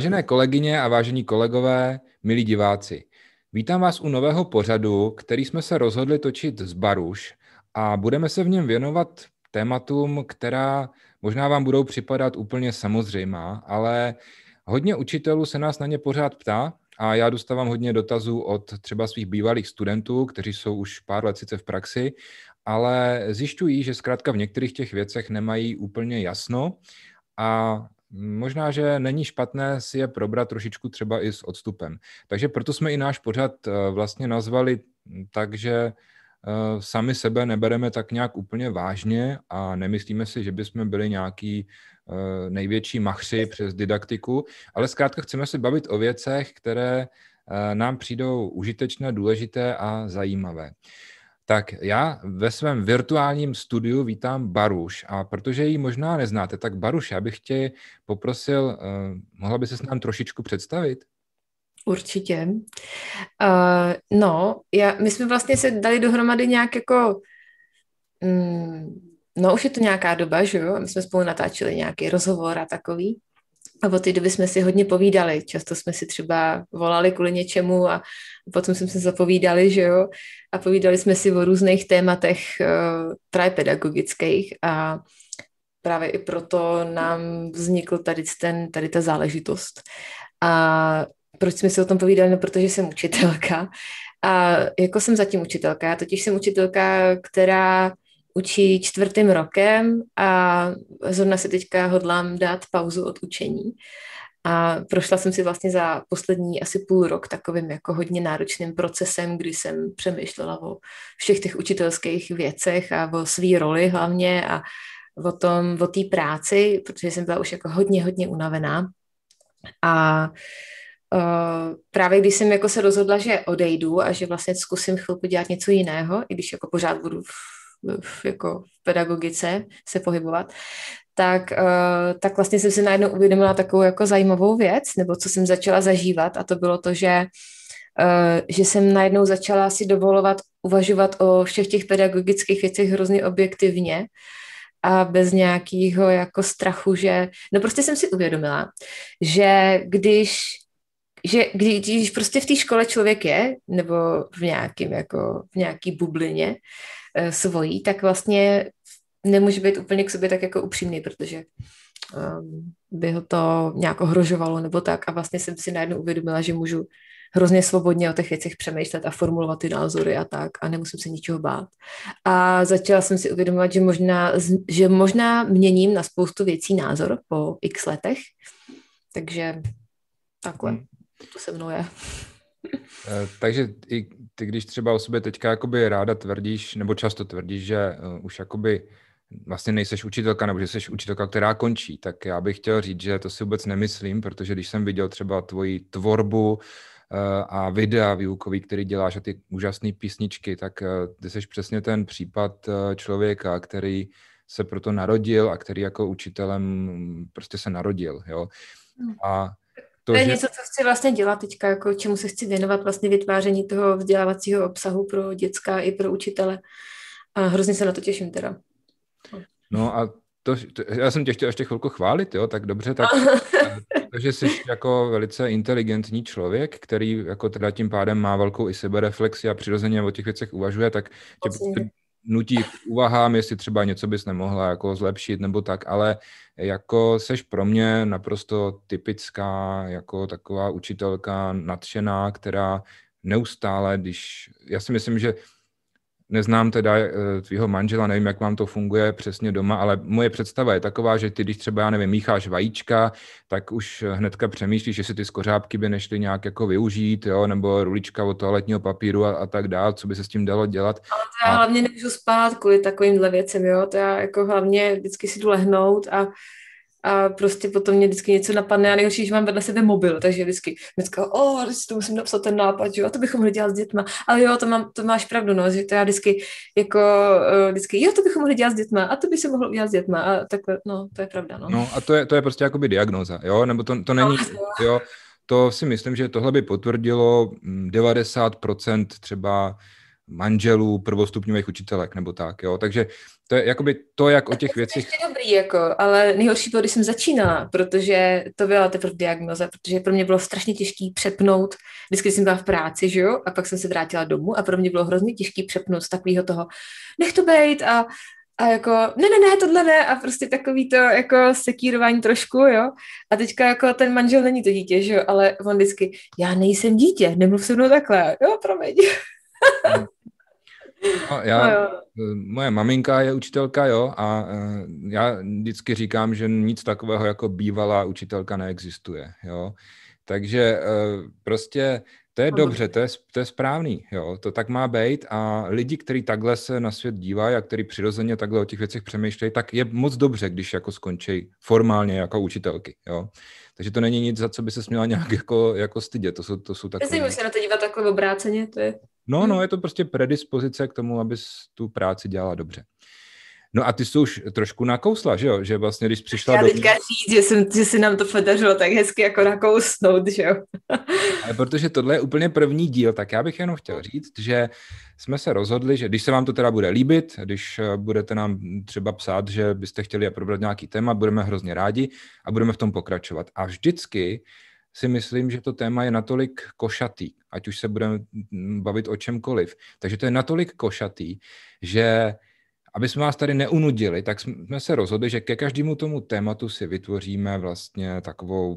Vážené kolegyně a vážení kolegové, milí diváci, vítám vás u nového pořadu, který jsme se rozhodli točit z Baruš a budeme se v něm věnovat tématům, která možná vám budou připadat úplně samozřejmá, ale hodně učitelů se nás na ně pořád ptá a já dostávám hodně dotazů od třeba svých bývalých studentů, kteří jsou už pár let sice v praxi, ale zjišťují, že zkrátka v některých těch věcech nemají úplně jasno a Možná, že není špatné si je probrat trošičku třeba i s odstupem. Takže proto jsme i náš pořad eh, vlastně nazvali hm, tak, že eh, sami sebe nebereme tak nějak úplně vážně a nemyslíme si, že bychom byli nějaký eh, největší machři přes didaktiku, ale zkrátka chceme se bavit o věcech, které nám přijdou užitečné, důležité a zajímavé tak já ve svém virtuálním studiu vítám Baruš a protože ji možná neznáte, tak Baruš, já bych tě poprosil, eh, mohla by se s nám trošičku představit? Určitě. Uh, no, já, my jsme vlastně se dali dohromady nějak jako, mm, no už je to nějaká doba, že jo, my jsme spolu natáčeli nějaký rozhovor a takový a od té doby jsme si hodně povídali. Často jsme si třeba volali kvůli něčemu a potom jsme se zapovídali, že jo. A povídali jsme si o různých tématech uh, právě pedagogických a právě i proto nám vznikl tady, ten, tady ta záležitost. A proč jsme si o tom povídali? No, protože jsem učitelka. A jako jsem zatím učitelka, Já totiž jsem učitelka, která učí čtvrtým rokem a zrovna si teďka hodlám dát pauzu od učení. A prošla jsem si vlastně za poslední asi půl rok takovým jako hodně náročným procesem, kdy jsem přemýšlela o všech těch učitelských věcech a o své roli hlavně a o tom, o té práci, protože jsem byla už jako hodně, hodně unavená. A Uh, právě když jsem jako se rozhodla, že odejdu a že vlastně zkusím chvilku dělat něco jiného, i když jako pořád budu v, jako v pedagogice se pohybovat, tak, eh, tak vlastně jsem si najednou uvědomila takovou jako zajímavou věc, nebo co jsem začala zažívat a to bylo to, že eh, že jsem najednou začala si dovolovat uvažovat o všech těch pedagogických věcech hrozně objektivně a bez nějakého jako strachu, že... No prostě jsem si uvědomila, že když že kdy, když prostě v té škole člověk je, nebo v nějakým jako, v nějaký bublině, Eh, svojí, tak vlastně nemůže být úplně k sobě tak jako upřímný, protože ehm, by ho to nějak ohrožovalo nebo tak a vlastně jsem si najednou uvědomila, že můžu hrozně svobodně o těch věcech přemýšlet a formulovat ty názory a tak a nemusím se ničeho bát. A začala jsem si uvědomovat, že možná, že možná měním na spoustu věcí názor po x letech, takže takhle, hmm. to se mnou je. Eh, takže i ty, když třeba o sobě teďka jakoby ráda tvrdíš, nebo často tvrdíš, že eh, už jakoby vlastně nejseš učitelka, nebo že jsi učitelka, která končí, tak já bych chtěl říct, že to si vůbec nemyslím, protože když jsem viděl třeba tvoji tvorbu eh, a videa výukový, který děláš a ty úžasné písničky, tak ty jsi přesně ten případ člověka, který se proto narodil a který jako učitelem prostě se narodil, jo. Hmm. A to, to je že... něco, co chci vlastně dělat teďka, jako čemu se chci věnovat, vlastně vytváření toho vzdělávacího obsahu pro děcka i pro učitele. A hrozně se na to těším teda. No a to, to, já jsem tě chtěl ještě chvilku chválit, jo, tak dobře, tak protože jsi jako velice inteligentní člověk, který jako teda tím pádem má velkou i sebereflexi a přirozeně o těch věcech uvažuje, tak tě, nutí k uvahám, jestli třeba něco bys nemohla jako zlepšit nebo tak, ale jako seš pro mě naprosto typická jako taková učitelka nadšená, která neustále, když já si myslím, že Neznám teda eh, tvýho manžela, nevím, jak vám to funguje přesně doma, ale moje představa je taková, že ty, když třeba, já nevím, mícháš vajíčka, tak už eh, hnedka přemýšlíš, že si ty skořápky by nešly nějak jako využít, jo, nebo rulička od toaletního papíru a, a tak dál, co by se s tím dalo dělat. Ale to já a... hlavně nemůžu spát kvůli takovýmhle věcem, jo, to já jako hlavně vždycky si jdu lehnout a a prostě potom mě vždycky něco napadne a nejhorší, že mám vedle sebe mobil, takže vždycky dneska, o, oh, to musím napsat ten nápad, jo, a to bychom mohli dělat s dětma, ale jo, to, mám, to máš pravdu, no, že to já vždycky jako, eh, vždycky, jo, to bychom mohli dělat s dětma a to by se mohlo udělat s dětma a tak no, to je pravda, no. No a to je, to je prostě jakoby diagnoza, jo, nebo to, to není, no, jo, to si myslím, že tohle by potvrdilo 90% mm, třeba manželů, prvostupňových učitelek nebo tak, jo. Takže to je jakoby to, jak o těch věcech... To je dobrý, jako, ale nejhorší bylo, když jsem začínala, protože to byla teprve diagnoza, protože pro mě bylo strašně těžký přepnout, vždycky jsem byla v práci, že jo, a pak jsem se vrátila domů a pro mě bylo hrozně těžký přepnout z takového toho, nech to bejt a a jako, ne, ne, ne, tohle ne, a prostě takový to jako sekírování trošku, jo. A teďka jako ten manžel není to dítě, že jo, ale on vždycky, já nejsem dítě, nemluv se mnou takhle, jo, promiň. Hmm. No, já, no, jo. Eh, moje maminka je učitelka, jo, a eh, já vždycky říkám, že nic takového jako bývalá učitelka neexistuje, jo. Takže eh, prostě to je no, dobře, to je, to je správný, jo, to tak má být a lidi, kteří takhle se na svět dívají a kteří přirozeně takhle o těch věcech přemýšlejí, tak je moc dobře, když jako skončí formálně jako učitelky, jo. Takže to není nic, za co by se směla nějak jako, jako stydět, to jsou, to jsou takové... Myslím, se na to dívat takhle obráceně, to je... No, no, hmm. je to prostě predispozice k tomu, abys tu práci dělala dobře. No a ty jsi už trošku nakousla, že jo? Že vlastně, když přišla Já do... teďka říct, že, jsem, že si nám to podařilo tak hezky jako nakousnout, že jo? Ale protože tohle je úplně první díl, tak já bych jenom chtěl říct, že jsme se rozhodli, že když se vám to teda bude líbit, když eh, budete nám třeba psát, že byste chtěli probrat nějaký téma, budeme hrozně rádi a budeme v tom pokračovat. A vždycky si myslím, že to téma je natolik košatý, ať už se budeme bavit o čemkoliv. Takže to je natolik košatý, že aby jsme vás tady neunudili, tak jsme se rozhodli, že ke každému tomu tématu si vytvoříme vlastně takovou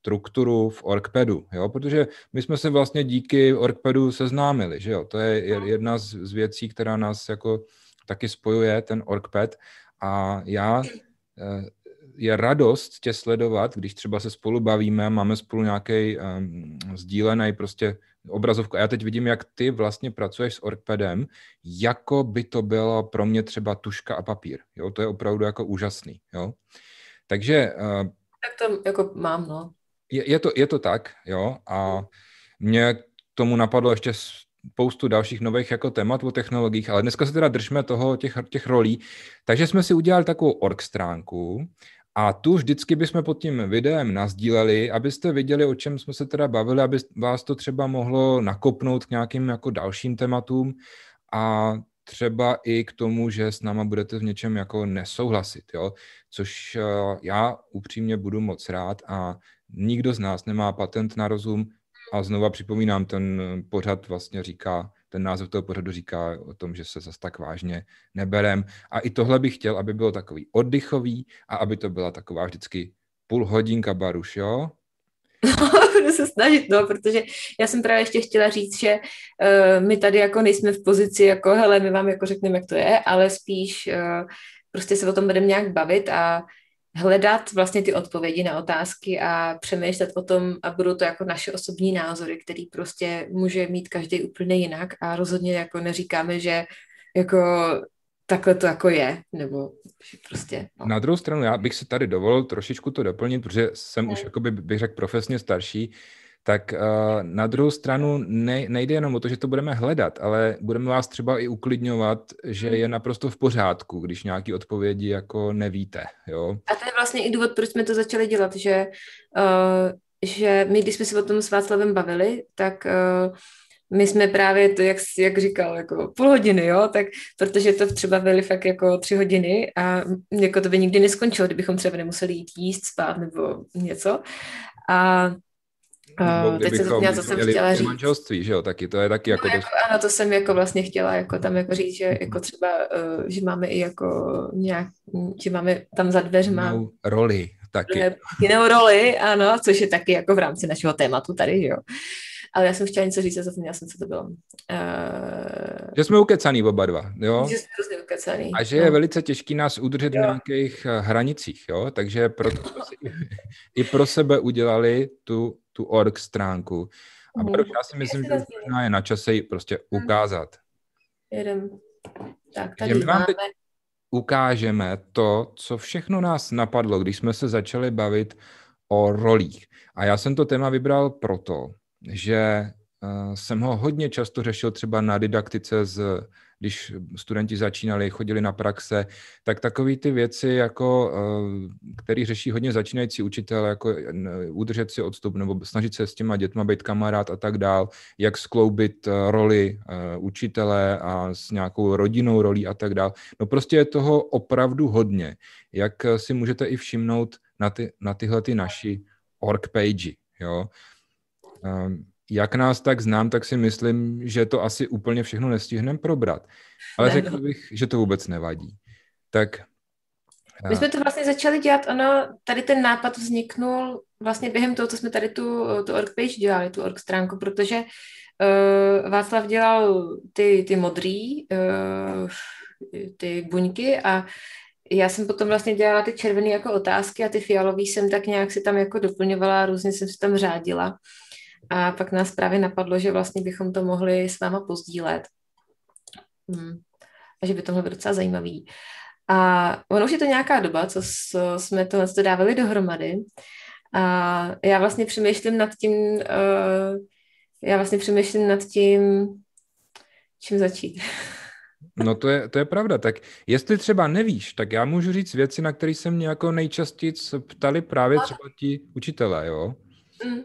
strukturu v OrgPedu, jo? protože my jsme se vlastně díky OrgPedu seznámili, že jo? to je jedna z věcí, která nás jako taky spojuje, ten OrgPed a já eh, je radost tě sledovat, když třeba se spolu bavíme, máme spolu nějaký um, sdílený prostě obrazovku. A já teď vidím, jak ty vlastně pracuješ s Orkpedem, jako by to bylo pro mě třeba tuška a papír. Jo, to je opravdu jako úžasný. Jo. Takže... Uh, tak to jako mám, no. Je, je, to, je to tak, jo, a mě k tomu napadlo ještě spoustu dalších nových jako témat o technologiích, ale dneska se teda držme toho těch, těch rolí. Takže jsme si udělali takovou org stránku a tu vždycky bychom pod tím videem nazdíleli, abyste viděli, o čem jsme se teda bavili, aby vás to třeba mohlo nakopnout k nějakým jako dalším tématům a třeba i k tomu, že s náma budete v něčem jako nesouhlasit, jo? což eh, já upřímně budu moc rád a nikdo z nás nemá patent na rozum a znova připomínám, ten pořad vlastně říká ten název toho pořadu říká o tom, že se zas tak vážně neberem. A i tohle bych chtěl, aby bylo takový oddychový a aby to byla taková vždycky půl hodinka baruš, jo? No, budu se snažit, no, protože já jsem právě ještě chtěla říct, že uh, my tady jako nejsme v pozici jako, hele, my vám jako řekneme, jak to je, ale spíš uh, prostě se o tom budeme nějak bavit a hledat vlastně ty odpovědi na otázky a přemýšlet o tom a budou to jako naše osobní názory, který prostě může mít každý úplně jinak a rozhodně jako neříkáme, že jako takhle to jako je, nebo prostě. No. Na druhou stranu já bych si tady dovolil trošičku to doplnit, protože jsem ne. už jakoby bych řekl profesně starší, tak eh, na druhou stranu nejde jenom o to, že to budeme hledat, ale budeme vás třeba i uklidňovat, že hmm. je naprosto v pořádku, když nějaké odpovědi jako nevíte. Jo? A to je vlastně i důvod, proč jsme to začali dělat, že, eh, že my, když jsme se o tom s Václavem bavili, tak eh, my jsme právě to, jak, jak říkal, jako půl hodiny, jo, tak protože to třeba byly fakt jako tři hodiny a jako to by nikdy neskončilo, kdybychom třeba nemuseli jít jíst, spát nebo něco. A Eh, teď jsem já zase chtěla říct. manželství, že jo, taky, to je taky no, jako... No, jako dost... Ano, to jsem jako vlastně chtěla jako tam jako říct, že mhm. jako třeba, uh, že máme i jako nějak, že máme tam za dveřma... Jinou roli taky. Jinou roli, ano, což je taky jako v rámci našeho tématu tady, že jo. Ale já jsem chtěla něco říct a zapomněla jsem, co to bylo. Uh, že jsme ukecaný oba dva, jo? Že jsme ukecaný. A že je no. velice těžký nás udržet jo. v nějakých eh, hranicích, jo? Takže proto jsme si i pro sebe udělali tu, tu org stránku. A hmm. proto já si myslím, já že vlastně- možná je na čase ji prostě mhm. ukázat. Jedem. Tak, tady máme... Teď ukážeme to, co všechno nás napadlo, když jsme se začali bavit o rolích. A já jsem to téma vybral proto, že eh, jsem ho hodně často řešil třeba na didaktice, z, když studenti začínali, chodili na praxe, tak takové ty věci, jako, eh, který řeší hodně začínající učitel, jako udržet si odstup nebo snažit se s těma dětma být kamarád a tak dál, jak skloubit eh, roli učitele a s nějakou rodinou rolí a tak dál. No prostě je toho opravdu hodně, jak si můžete i všimnout na, ty, na tyhle ty naši org page, jo. Ehm, jak nás tak znám, tak si myslím, že to asi úplně všechno nestihneme probrat. Ale Nebo. řekl no. bych, že to vůbec nevadí. Tak my jsme eh, to vlastně začali dělat, ono, tady ten nápad vzniknul vlastně během toho, co jsme tady tu, tu org page dělali, tu org stránku, protože uh, Václav dělal ty, ty modrý, uh, ty buňky a já jsem potom vlastně dělala ty červené jako otázky a ty fialové jsem tak nějak si tam jako doplňovala, různě jsem si tam řádila. A pak nás právě napadlo, že vlastně bychom to mohli s váma pozdílet. Hmm. A že by to mohlo být docela zajímavý. A ono už je to nějaká doba, co, co jsme to, co vlastně dávali dohromady. A já vlastně přemýšlím nad tím, uh, já vlastně přemýšlím nad tím, čím začít. No to je, to je pravda. Tak jestli třeba nevíš, tak já můžu říct věci, na které se mě jako nejčastěji ptali právě třeba ti učitelé, jo? Mm.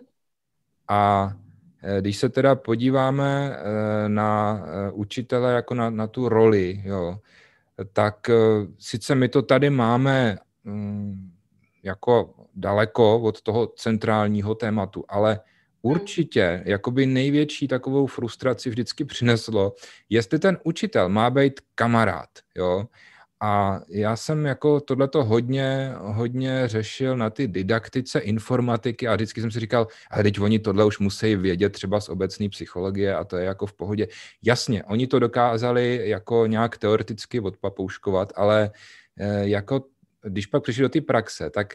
A eh, když se teda podíváme eh, na eh, učitele jako na, na tu roli, jo, tak sice my to tady máme mm, jako daleko od toho centrálního tématu, ale hmm. určitě jakoby největší takovou frustraci vždycky přineslo, jestli ten učitel má být kamarád, jo, a já jsem jako tohleto hodně, hodně řešil na ty didaktice informatiky a vždycky jsem si říkal, a teď oni tohle už musí vědět třeba z obecné psychologie a to je jako v pohodě. Jasně, oni to dokázali jako nějak teoreticky odpapouškovat, ale eh, jako když pak přišli do té praxe, tak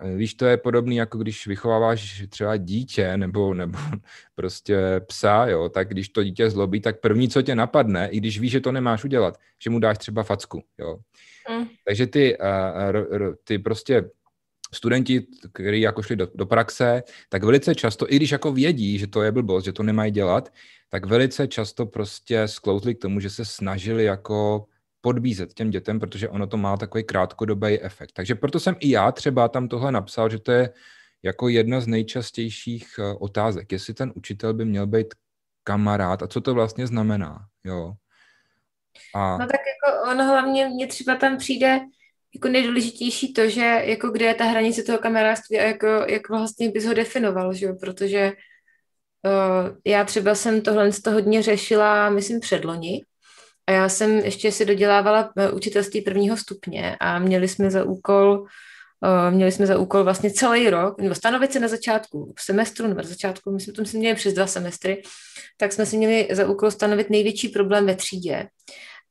Eh, víš, to je podobný, jako když vychováváš třeba dítě nebo, nebo prostě psa, jo, tak když to dítě zlobí, tak první, co tě napadne, i když víš, že to nemáš udělat, že mu dáš třeba facku, jo. Mm. Takže ty, uh, ty prostě studenti, kteří jako šli do, do praxe, tak velice často, i když jako vědí, že to je blbost, že to nemají dělat, tak velice často prostě sklouzli k tomu, že se snažili jako podbízet těm dětem, protože ono to má takový krátkodobý efekt. Takže proto jsem i já třeba tam tohle napsal, že to je jako jedna z nejčastějších eh, otázek, jestli ten učitel by měl být kamarád a co to vlastně znamená, jo. A... No tak jako ono hlavně mě třeba tam přijde jako nejdůležitější to, že jako kde je ta hranice toho kamarádství a jako, jak vlastně bys ho definoval, že jo, protože uh, já třeba jsem tohle z toho hodně řešila, myslím předloni, a já jsem ještě si dodělávala eh, učitelství prvního stupně a měli jsme za úkol eh, měli jsme za úkol vlastně celý rok, nebo stanovit se na začátku semestru, nebo na začátku, my jsme to měli přes dva semestry, tak jsme si měli za úkol stanovit největší problém ve třídě.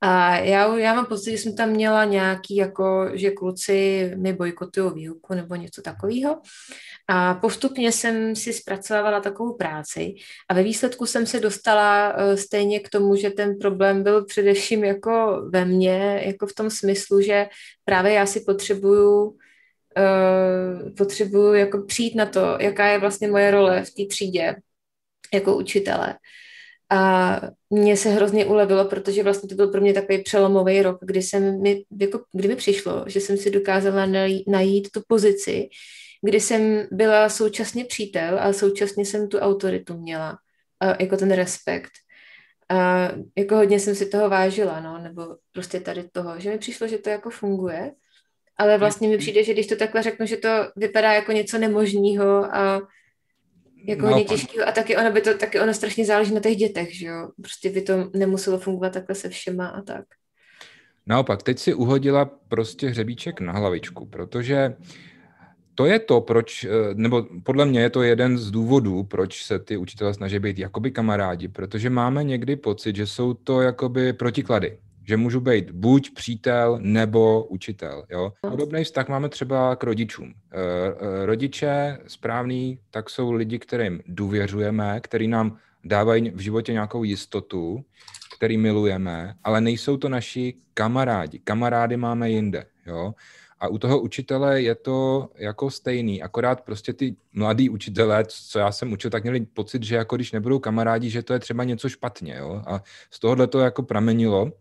A já, já mám pocit, že jsem tam měla nějaký, jako, že kluci mi bojkotují výuku nebo něco takového. A postupně jsem si zpracovávala takovou práci a ve výsledku jsem se dostala eh, stejně k tomu, že ten problém byl především jako ve mně, jako v tom smyslu, že právě já si potřebuju eh, potřebuju jako přijít na to, jaká je vlastně moje role v té třídě jako učitele a mně se hrozně ulevilo, protože vlastně to byl pro mě takový přelomový rok, kdy, jsem mi, jako, kdy mi přišlo, že jsem si dokázala najít tu pozici, kdy jsem byla současně přítel, a současně jsem tu autoritu měla, a jako ten respekt. A jako hodně jsem si toho vážila, no, nebo prostě tady toho, že mi přišlo, že to jako funguje, ale vlastně mi mm-hmm. přijde, že když to takhle řeknu, že to vypadá jako něco nemožného a jako no, hodně těžkého. A taky ono by to, taky ono strašně záleží na těch dětech, že jo? Prostě by to nemuselo fungovat takhle se všema a tak. Naopak, teď si uhodila prostě hřebíček na hlavičku, protože to je to, proč, eh, nebo podle mě je to jeden z důvodů, proč se ty učitelé snaží být jakoby kamarádi, protože máme někdy pocit, že jsou to jakoby protiklady, že můžu být buď přítel nebo učitel. Jo? No. Podobný vztah máme třeba k rodičům. Eh, eh, rodiče správný, tak jsou lidi, kterým důvěřujeme, který nám dávají v životě nějakou jistotu, který milujeme, ale nejsou to naši kamarádi. Kamarády máme jinde. Jo? A u toho učitele je to jako stejný, akorát prostě ty mladí učitelé, co já jsem učil, tak měli pocit, že jako když nebudou kamarádi, že to je třeba něco špatně. Jo? A z tohohle to jako pramenilo.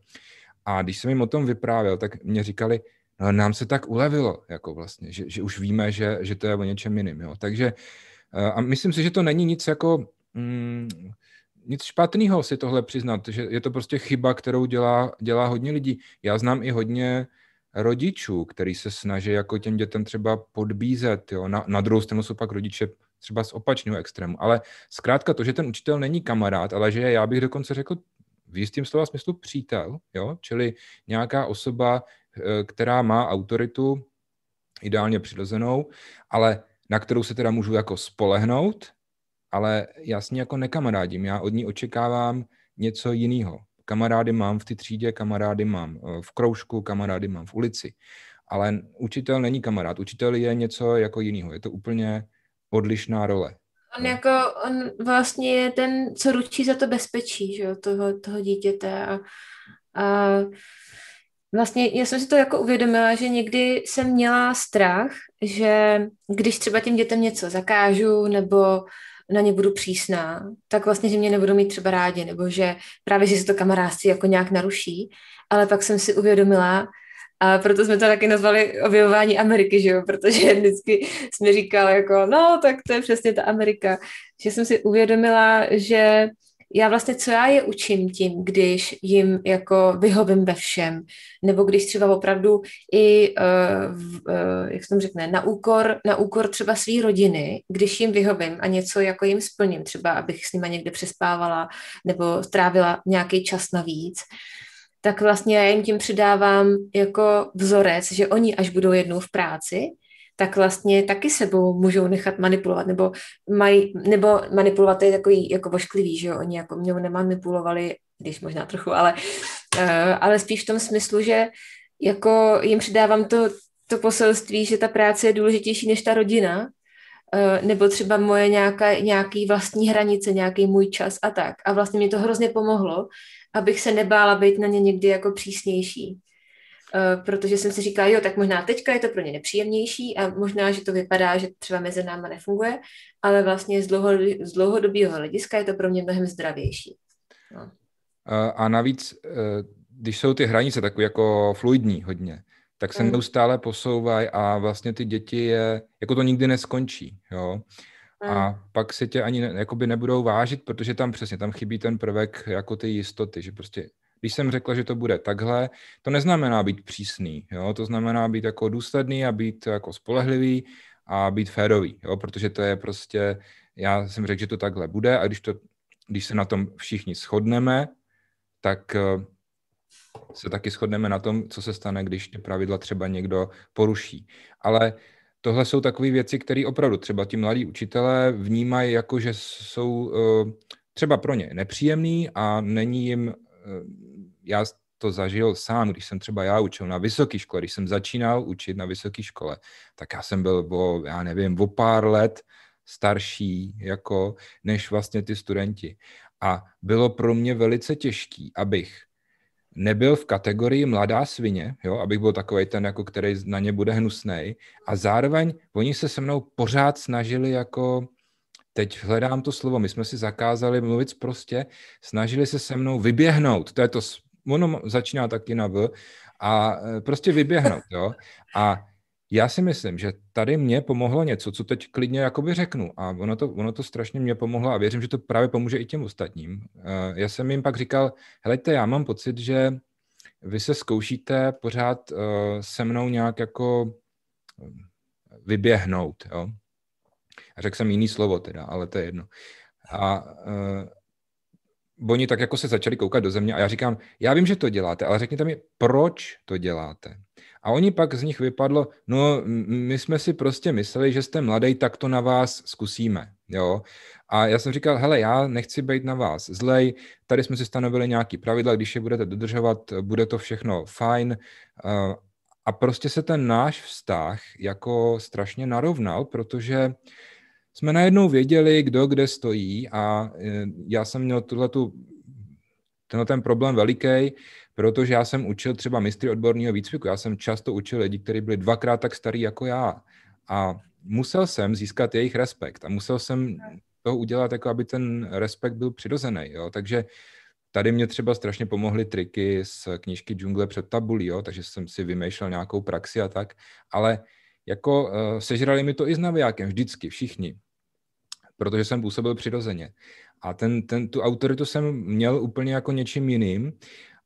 A když jsem jim o tom vyprávěl, tak mě říkali, no, nám se tak ulevilo, jako vlastně, že, že už víme, že, že to je o něčem jiným. Jo. Takže eh, a myslím si, že to není nic jako mm, nic špatného si tohle přiznat, že je to prostě chyba, kterou dělá, dělá hodně lidí. Já znám i hodně rodičů, který se snaží jako těm dětem třeba podbízet. Jo. Na, na druhou stranu jsou pak rodiče třeba z opačného extrému. Ale zkrátka to, že ten učitel není kamarád, ale že je, já bych dokonce řekl, v jistém slova smyslu přítel, jo? čili nějaká osoba, eh, která má autoritu, ideálně přirozenou, ale na kterou se teda můžu jako spolehnout, ale já s ní jako nekamarádím, já od ní očekávám něco jiného. Kamarády mám v ty třídě, kamarády mám eh, v kroužku, kamarády mám v ulici. Ale učitel není kamarád, učitel je něco jako jiného, je to úplně odlišná role. On jako, on vlastně je ten, co ručí za to bezpečí, že jo, toho, toho dítěte a, a vlastně já jsem si to jako uvědomila, že někdy jsem měla strach, že když třeba těm dětem něco zakážu nebo na ně budu přísná, tak vlastně, že mě nebudou mít třeba rádi, nebo že právě, že se to kamarádství jako nějak naruší, ale pak jsem si uvědomila, a proto jsme to taky nazvali objevování Ameriky, že jo? protože vždycky jsme říkali jako, no tak to je přesně ta Amerika. Že jsem si uvědomila, že já vlastně, co já je učím tím, když jim jako vyhovím ve všem, nebo když třeba opravdu i, uh, uh, jak se tomu řekne, na úkor, na úkor třeba své rodiny, když jim vyhovím a něco jako jim splním, třeba abych s nima někde přespávala nebo strávila nějaký čas navíc, uh, tak vlastně já jim tím přidávám jako vzorec, že oni, až budou jednou v práci, tak vlastně taky sebou můžou nechat manipulovat, nebo, mají, nebo manipulovat je takový jako vošklivý, že jo? oni jako mě nemanipulovali, když možná trochu, ale, eh, ale spíš v tom smyslu, že jako jim přidávám to, to poselství, že ta práce je důležitější než ta rodina, eh, nebo třeba moje nějaká, nějaký vlastní hranice, nějaký můj čas a tak. A vlastně mi to hrozně pomohlo abych se nebála být na ně někdy jako přísnější. Uh, protože jsem si říkala, jo, tak možná teďka je to pro ně nepříjemnější a možná, že to vypadá, že třeba mezi náma nefunguje, ale vlastně z, dlouho, z dlouhodobého hlediska je to pro mě mnohem zdravější. No. Eh, a navíc, eh, když jsou ty hranice takové jako fluidní hodně, tak se mm. neustále posouvají a vlastně ty děti je, jako to nikdy neskončí, jo a mm. pak si tě ani ne, jakoby nebudou vážit, protože tam přesně, tam chybí ten prvek jako ty jistoty, že prostě když jsem řekla, že to bude takhle, to neznamená být přísný, jo? to znamená být jako důsledný a být jako spolehlivý a být férový, jo? protože to je prostě, já jsem řekl, že to takhle bude a když, to, když se na tom všichni shodneme, tak eh, se taky shodneme na tom, co se stane, když ty pravidla třeba někdo poruší. Ale tohle jsou takové věci, které opravdu třeba ti mladí učitelé vnímají jako, že jsou eh, třeba pro ně nepříjemný a není jim, eh, já to zažil sám, když jsem třeba já učil na vysoké škole, když jsem začínal učit na vysoké škole, tak já jsem byl o, já nevím, o pár let starší, jako, než vlastně ty studenti. A bylo pro mě velice těžký, abych nebyl v kategorii mladá svině, jo, abych byl takový ten, jako který na ně bude hnusný. A zároveň oni se se mnou pořád snažili jako, teď hledám to slovo, my jsme si zakázali mluvit prostě, snažili se se mnou vyběhnout, to je to, ono začíná taky na V, a e, prostě vyběhnout, jo. A já si myslím, že tady mě pomohlo něco, co teď klidně jakoby řeknu a ono to, ono to strašně mě pomohlo a věřím, že to právě pomůže i těm ostatním. Eh, já jsem jim pak říkal, helejte, já mám pocit, že vy se zkoušíte pořád eh, se mnou nějak jako eh, vyběhnout, jo. A řekl jsem jiný slovo teda, ale to je jedno. A uh, oni tak jako se začali koukat do země a já říkám, já vím, že to děláte, ale řekněte mi, proč to děláte? A oni pak z nich vypadlo, no my jsme si prostě mysleli, že jste mladý, tak to na vás zkusíme, jo. A já jsem říkal, hele, já nechci být na vás zlej, tady jsme si stanovili nějaký pravidla, když je budete dodržovat, bude to všechno fajn. A prostě se ten náš vztah jako strašně narovnal, protože jsme najednou věděli, kdo kde stojí a e, já jsem měl tuhle tu tenhle ten problém veliký, protože já jsem učil třeba mistry odborného výcviku, já jsem často učil lidi, kteří byli dvakrát tak starí jako já a musel jsem získat jejich respekt a musel jsem to udělat, jako aby ten respekt byl přirozený, jo? takže Tady mě třeba strašně pomohly triky z knížky Džungle před tabulí, jo, takže jsem si vymýšlel nějakou praxi a tak, ale jako uh, sežrali mi to i s navijákem vždycky, všichni, protože jsem působil přirozeně. A ten, ten, tu autoritu jsem měl úplně jako něčím jiným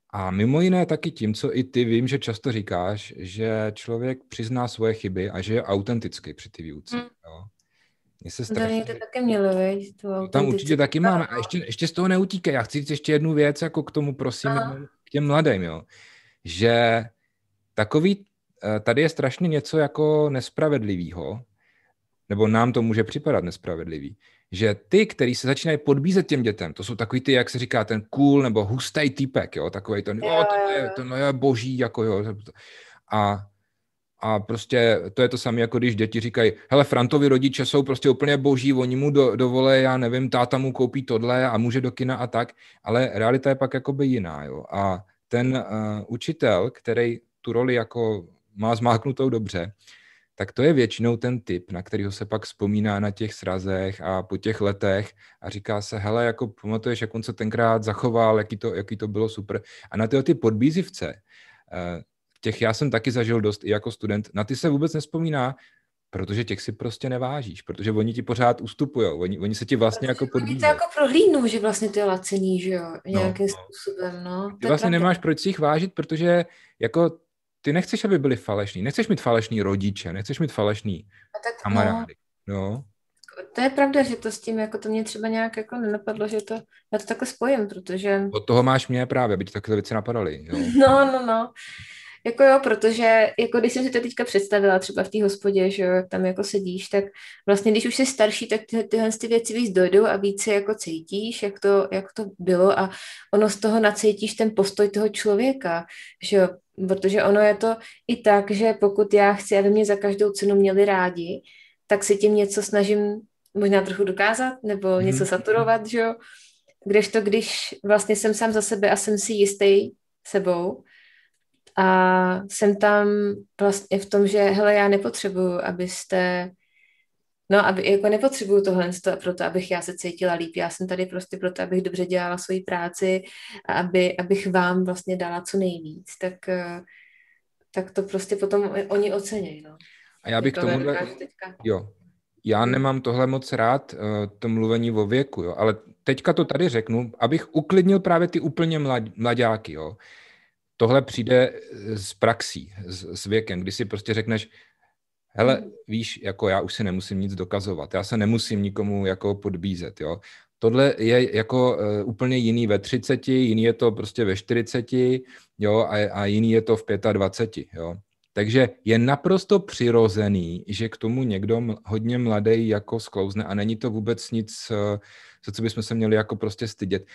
a mimo jiné taky tím, co i ty vím, že často říkáš, že člověk přizná svoje chyby a že je autentický při ty výuce. Mm. Jo. Mně se strašně... To, taky mělo, viď? To tam určitě taky máme. A ještě, ještě z toho neutíkej. Já chci říct ještě jednu věc, jako k tomu prosím, Aha. k těm mladým, jo. Že takový, eh, tady je strašně něco jako nespravedlivého, nebo nám to může připadat nespravedlivý, že ty, kteří se začínají podbízet těm dětem, to jsou takový ty, jak se říká, ten cool nebo hustý typek, jo, takový ten, jo, to je, to no je boží, jako jo. A, a prostě to je to samé, jako když děti říkají, hele, Frantovi rodiče jsou prostě úplně boží, oni mu do, dovolí, já nevím, táta mu koupí tohle a může do kina a tak, ale realita je pak jakoby jiná, jo. A ten uh, učitel, který tu roli jako má zmáknutou dobře, tak to je většinou ten typ, na kterého se pak vzpomíná na těch srazech a po těch letech a říká se, hele, jako pamatuješ, jak on se tenkrát zachoval, jaký to, jaký to bylo super. A na tyhle ty podbízivce, eh, těch já jsem taky zažil dost i jako student, na ty se vůbec nespomíná, protože těch si prostě nevážíš, protože oni ti pořád ustupují, oni, oni se ti vlastně protože jako podbízejí. to jako prohlídnou, že vlastně to je lacený, že jo, no. nějakým no. způsobem, no. Ty vlastně nemáš proč si jich vážit, protože jako ty nechceš, aby byli falešní. Nechceš mít falešní rodiče, nechceš mít falešní a tak, kamarády. No. no. To je pravda, že to s tím, jako to mě třeba nějak jako nenapadlo, že to, já to takhle spojím, protože... Od toho máš mě právě, aby ti takové věci napadaly. No, no, no. Jako jo, protože jako když jsem si to teďka představila třeba v té hospodě, že jo, jak tam jako sedíš, tak vlastně když už jsi starší, tak ty, tyhle ty věci víc dojdou a víc se jako cítíš, jak to, jak to bylo a ono z toho nacítíš ten postoj toho člověka, že jo, Protože ono je to i tak, že pokud já chci, aby mě za každou cenu měli rádi, tak si tím něco snažím možná trochu dokázat nebo mm něco saturovat, že jo? Kdežto, když vlastně jsem sám za sebe a jsem si jistý sebou a jsem tam vlastně v tom, že hele, já nepotřebuju, abyste No a jako nepotřebuju tohle proto, abych já se cítila líp. Já jsem tady prostě proto, abych dobře dělala svoji práci a aby, abych vám vlastně dala co nejvíc. Tak, eh, tak to prostě potom oni ocenějí. No. A já bych jako to tomu... Jo, já hmm. nemám tohle moc rád, eh, to mluvení o věku, jo, ale teďka to tady řeknu, abych uklidnil právě ty úplně mlad, mladáky, jo. Tohle přijde eh, z praxí, s, s věkem, kdy si prostě řekneš, hele, hmm. víš, jako já už si nemusím nic dokazovat, já se nemusím nikomu jako podbízet, jo. Tohle je jako uh, úplně jiný ve 30, jiný je to prostě ve 40, jo, a, a jiný je to v 25, jo. Takže je naprosto přirozený, že k tomu někdo hodně mladý jako sklouzne a není to vůbec nic, eh, za co bychom se měli jako prostě stydět.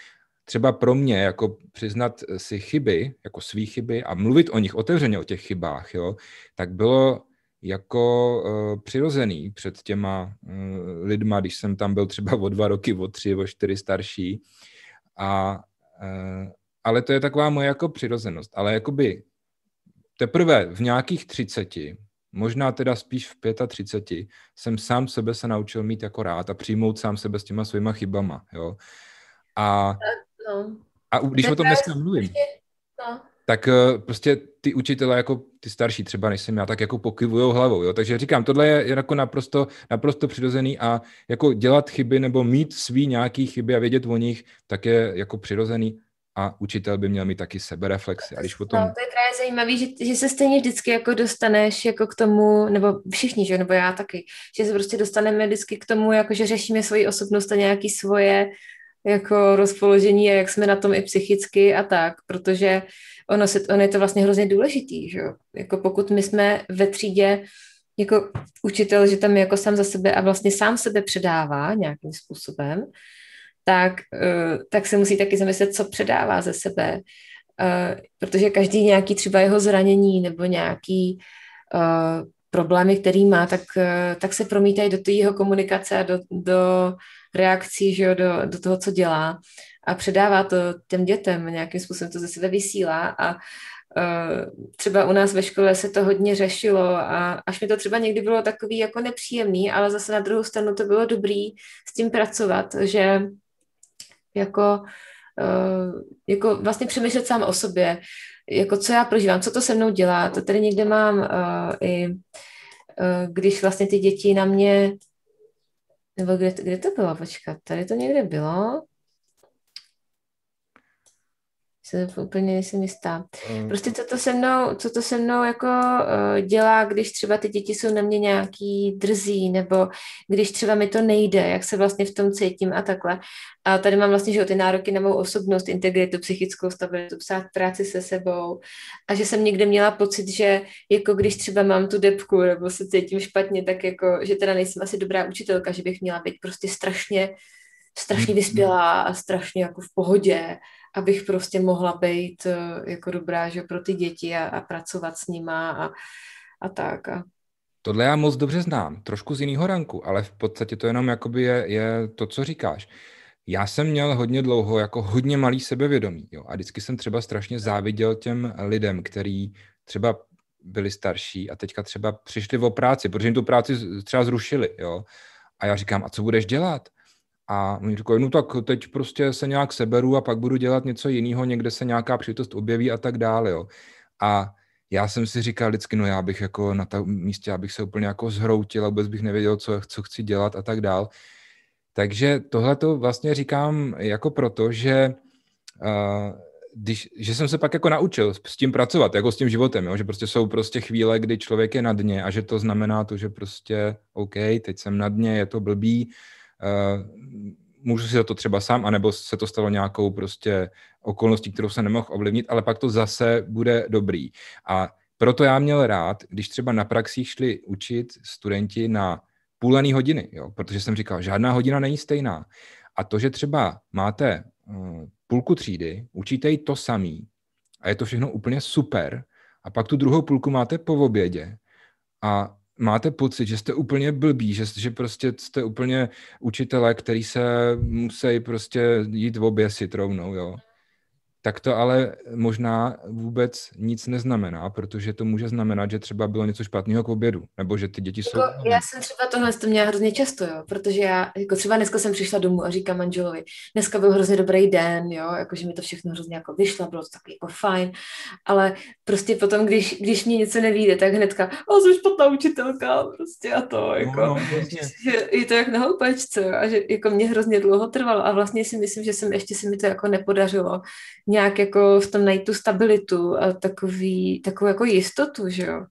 Třeba pro mě, jako přiznat si chyby, jako svý chyby a mluvit o nich otevřeně, o těch chybách, jo, tak bylo jako eh, přirozený před těma eh, lidma, když jsem tam byl třeba o dva roky, o tři, o čtyři starší. A, eh, ale to je taková moje jako přirozenost. Ale jakoby teprve v nějakých třiceti, možná teda spíš v třiceti, jsem sám sebe se naučil mít jako rád a přijmout sám sebe s těma svýma chybama, jo. A, no. a když Teprve o tom dneska mluvím. No tak eh, prostě ty učitele, jako ty starší třeba než jsem já, tak jako pokyvujou hlavou. Jo? Takže říkám, tohle je jako naprosto, naprosto přirozený a jako dělat chyby nebo mít svý nějaký chyby a vědět o nich, tak je jako přirozený a učitel by měl mít taky sebereflexy. A když potom... No, to je právě zajímavé, že, že, se stejně vždycky jako dostaneš jako k tomu, nebo všichni, že, nebo já taky, že se prostě dostaneme vždycky k tomu, jako že řešíme svoji osobnost a nějaký svoje jako rozpoložení a jak jsme na tom i psychicky a tak, protože ono, se, ono je to vlastně hrozně důležitý, že jo? Jako pokud my jsme ve třídě jako učitel, že tam je jako sám za sebe a vlastně sám sebe předává nějakým způsobem, tak, eh, tak se musí taky zamyslet, co předává ze sebe, eh, protože každý nějaký třeba jeho zranění nebo nějaký eh, problémy, který má, tak, tak se promítají do té jeho komunikace a do, do reakcí, že jo, do, do toho, co dělá a předává to těm dětem, nějakým způsobem to ze sebe vysílá a e, třeba u nás ve škole se to hodně řešilo a až mi to třeba někdy bylo takový jako nepříjemný, ale zase na druhou stranu to bylo dobrý s tím pracovat, že jako, e, jako vlastně přemýšlet sám o sobě, jako co já prožívám, co to se mnou dělá, to tady někde mám e, i když vlastně ty děti na mě nebo kde, kde to bylo, počkat, tady to někde bylo, se úplně nejsem jistá. Mm. Prostě co to se mnou, co to se mnou jako uh, dělá, když třeba ty děti jsou na mě nějaký drzí, nebo když třeba mi to nejde, jak se vlastně v tom cítím a takhle. A tady mám vlastně, že ty nároky na mou osobnost, integritu, psychickou stabilitu, psát práci se sebou a že jsem někde měla pocit, že jako když třeba mám tu depku nebo se cítím špatně, tak jako, že teda nejsem asi dobrá učitelka, že bych měla být prostě strašně strašně vyspělá a strašně jako v pohodě abych prostě mohla být eh, jako dobrá, že pro ty děti a, a pracovat s nima a, a tak. A... Tohle já moc dobře znám, trošku z jiného ranku, ale v podstatě to jenom jakoby je, je to, co říkáš. Já jsem měl hodně dlouho jako hodně malý sebevědomí jo? a vždycky jsem třeba strašně záviděl těm lidem, který třeba byli starší a teďka třeba přišli o práci, protože jim tu práci třeba zrušili. Jo? A já říkám, a co budeš dělat? A oni říkají, no tak teď prostě se nějak seberu a pak budu dělat něco jiného, někde se nějaká příležitost objeví a tak dále. Jo. A já jsem si říkal vždycky, no já bych jako na tom místě, abych se úplně jako zhroutil a vůbec bych nevěděl, co, co chci dělat a tak dál. Takže tohle to vlastně říkám jako proto, že uh, když, že jsem se pak jako naučil s tím pracovat, jako s tím životem, jo? že prostě jsou prostě chvíle, kdy člověk je na dně a že to znamená to, že prostě OK, teď jsem na dně, je to blbý, Eh, můžu si za to třeba sám, anebo se to stalo nějakou prostě okolností, kterou jsem nemohl ovlivnit, ale pak to zase bude dobrý. A proto já měl rád, když třeba na praxích šli učit studenti na půlený hodiny, jo? protože jsem říkal, žádná hodina není stejná. A to, že třeba máte eh, půlku třídy, učíte ji to samý a je to všechno úplně super, a pak tu druhou půlku máte po obědě a máte pocit, že jste úplně blbí, že, že prostě jste úplně učitelé, který se musí prostě jít v oběsit rovnou, jo? tak to ale možná vůbec nic neznamená, protože to může znamenat, že třeba bylo něco špatného k obědu, nebo že ty děti jako, jsou... Já jsem třeba tohle to měla hrozně často, jo, protože já, jako třeba dneska jsem přišla domů a říkám manželovi, dneska byl hrozně dobrý den, jo, jakože mi to všechno hrozně jako vyšlo, bylo to tak jako fajn, ale prostě potom, když, když mě něco nevíde, tak hnedka, o, jsem špatná učitelka, prostě a to, no, jako, no, no, vlastně. je to jak na houpačce, a že jako mě hrozně dlouho trvalo a vlastně si myslím, že jsem ještě se mi to jako nepodařilo nějak jako v tom najít tu stabilitu a takový, takovou jako jistotu, že jo.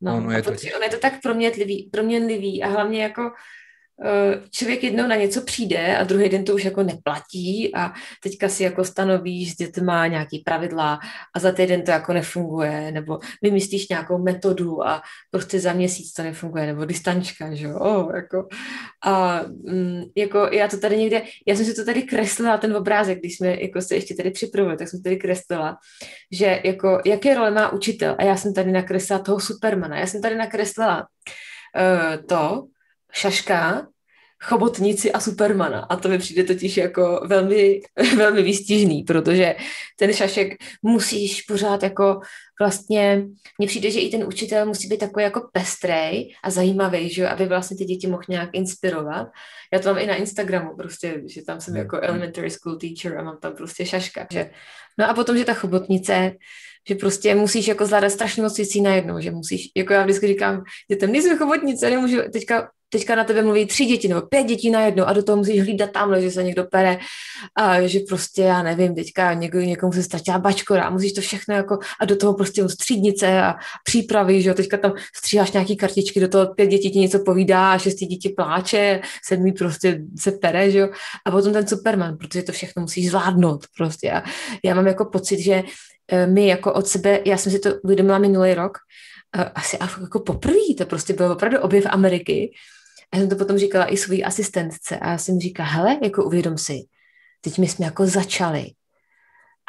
No, ono je, to... ono je to tak proměnlivý, proměnlivý a hlavně jako Eh, člověk jednou na něco přijde a druhý den to už jako neplatí a teďka si jako stanovíš s dětma nějaký pravidla a za týden to jako nefunguje, nebo vymyslíš nějakou metodu a prostě za měsíc to nefunguje, nebo distančka, že jo, oh, jako. A mm, jako já to tady někde, já jsem si to tady kreslila, ten obrázek, když jsme jako se ještě tady připravili, tak jsem tady kreslila, že jako, jaké role má učitel a já jsem tady nakreslila toho supermana, já jsem tady nakreslila uh, to, Šaška, chobotnici a Supermana. A to mi přijde totiž jako velmi, velmi výstižný, protože ten šašek musíš pořád jako vlastně, mně přijde, že i ten učitel musí být takový jako pestrej a zajímavý, že aby vlastně ty děti mohl nějak inspirovat. Já to mám i na Instagramu prostě, že tam jsem jako elementary school teacher a mám tam prostě šaška, že No a potom, že ta chobotnice, že prostě musíš jako zvládat strašně moc věcí najednou, že musíš, jako já vždycky říkám dětem, nejsem chobotnice, nemůžu, teďka teďka na tebe mluví tři děti nebo pět dětí na jednu a do toho musíš hlídat tamhle, že se někdo pere, a že prostě, já nevím, teďka něk- někomu se ztratila bačkora a musíš to všechno jako a do toho prostě střídnice a přípravy, že jo, teďka tam stříháš nějaký kartičky, do toho pět dětí ti něco povídá, šestý dítě pláče, sedmý prostě se pere, že jo, a potom ten Superman, protože to všechno musíš zvládnout prostě a já mám jako pocit, že e, my jako od sebe, já jsem si to uvědomila minulý rok, e, asi jako poprvé, to prostě byl opravdu objev Ameriky, já jsem to potom říkala i své asistentce a já jsem říkala, hele, jako uvědom si, teď my jsme jako začali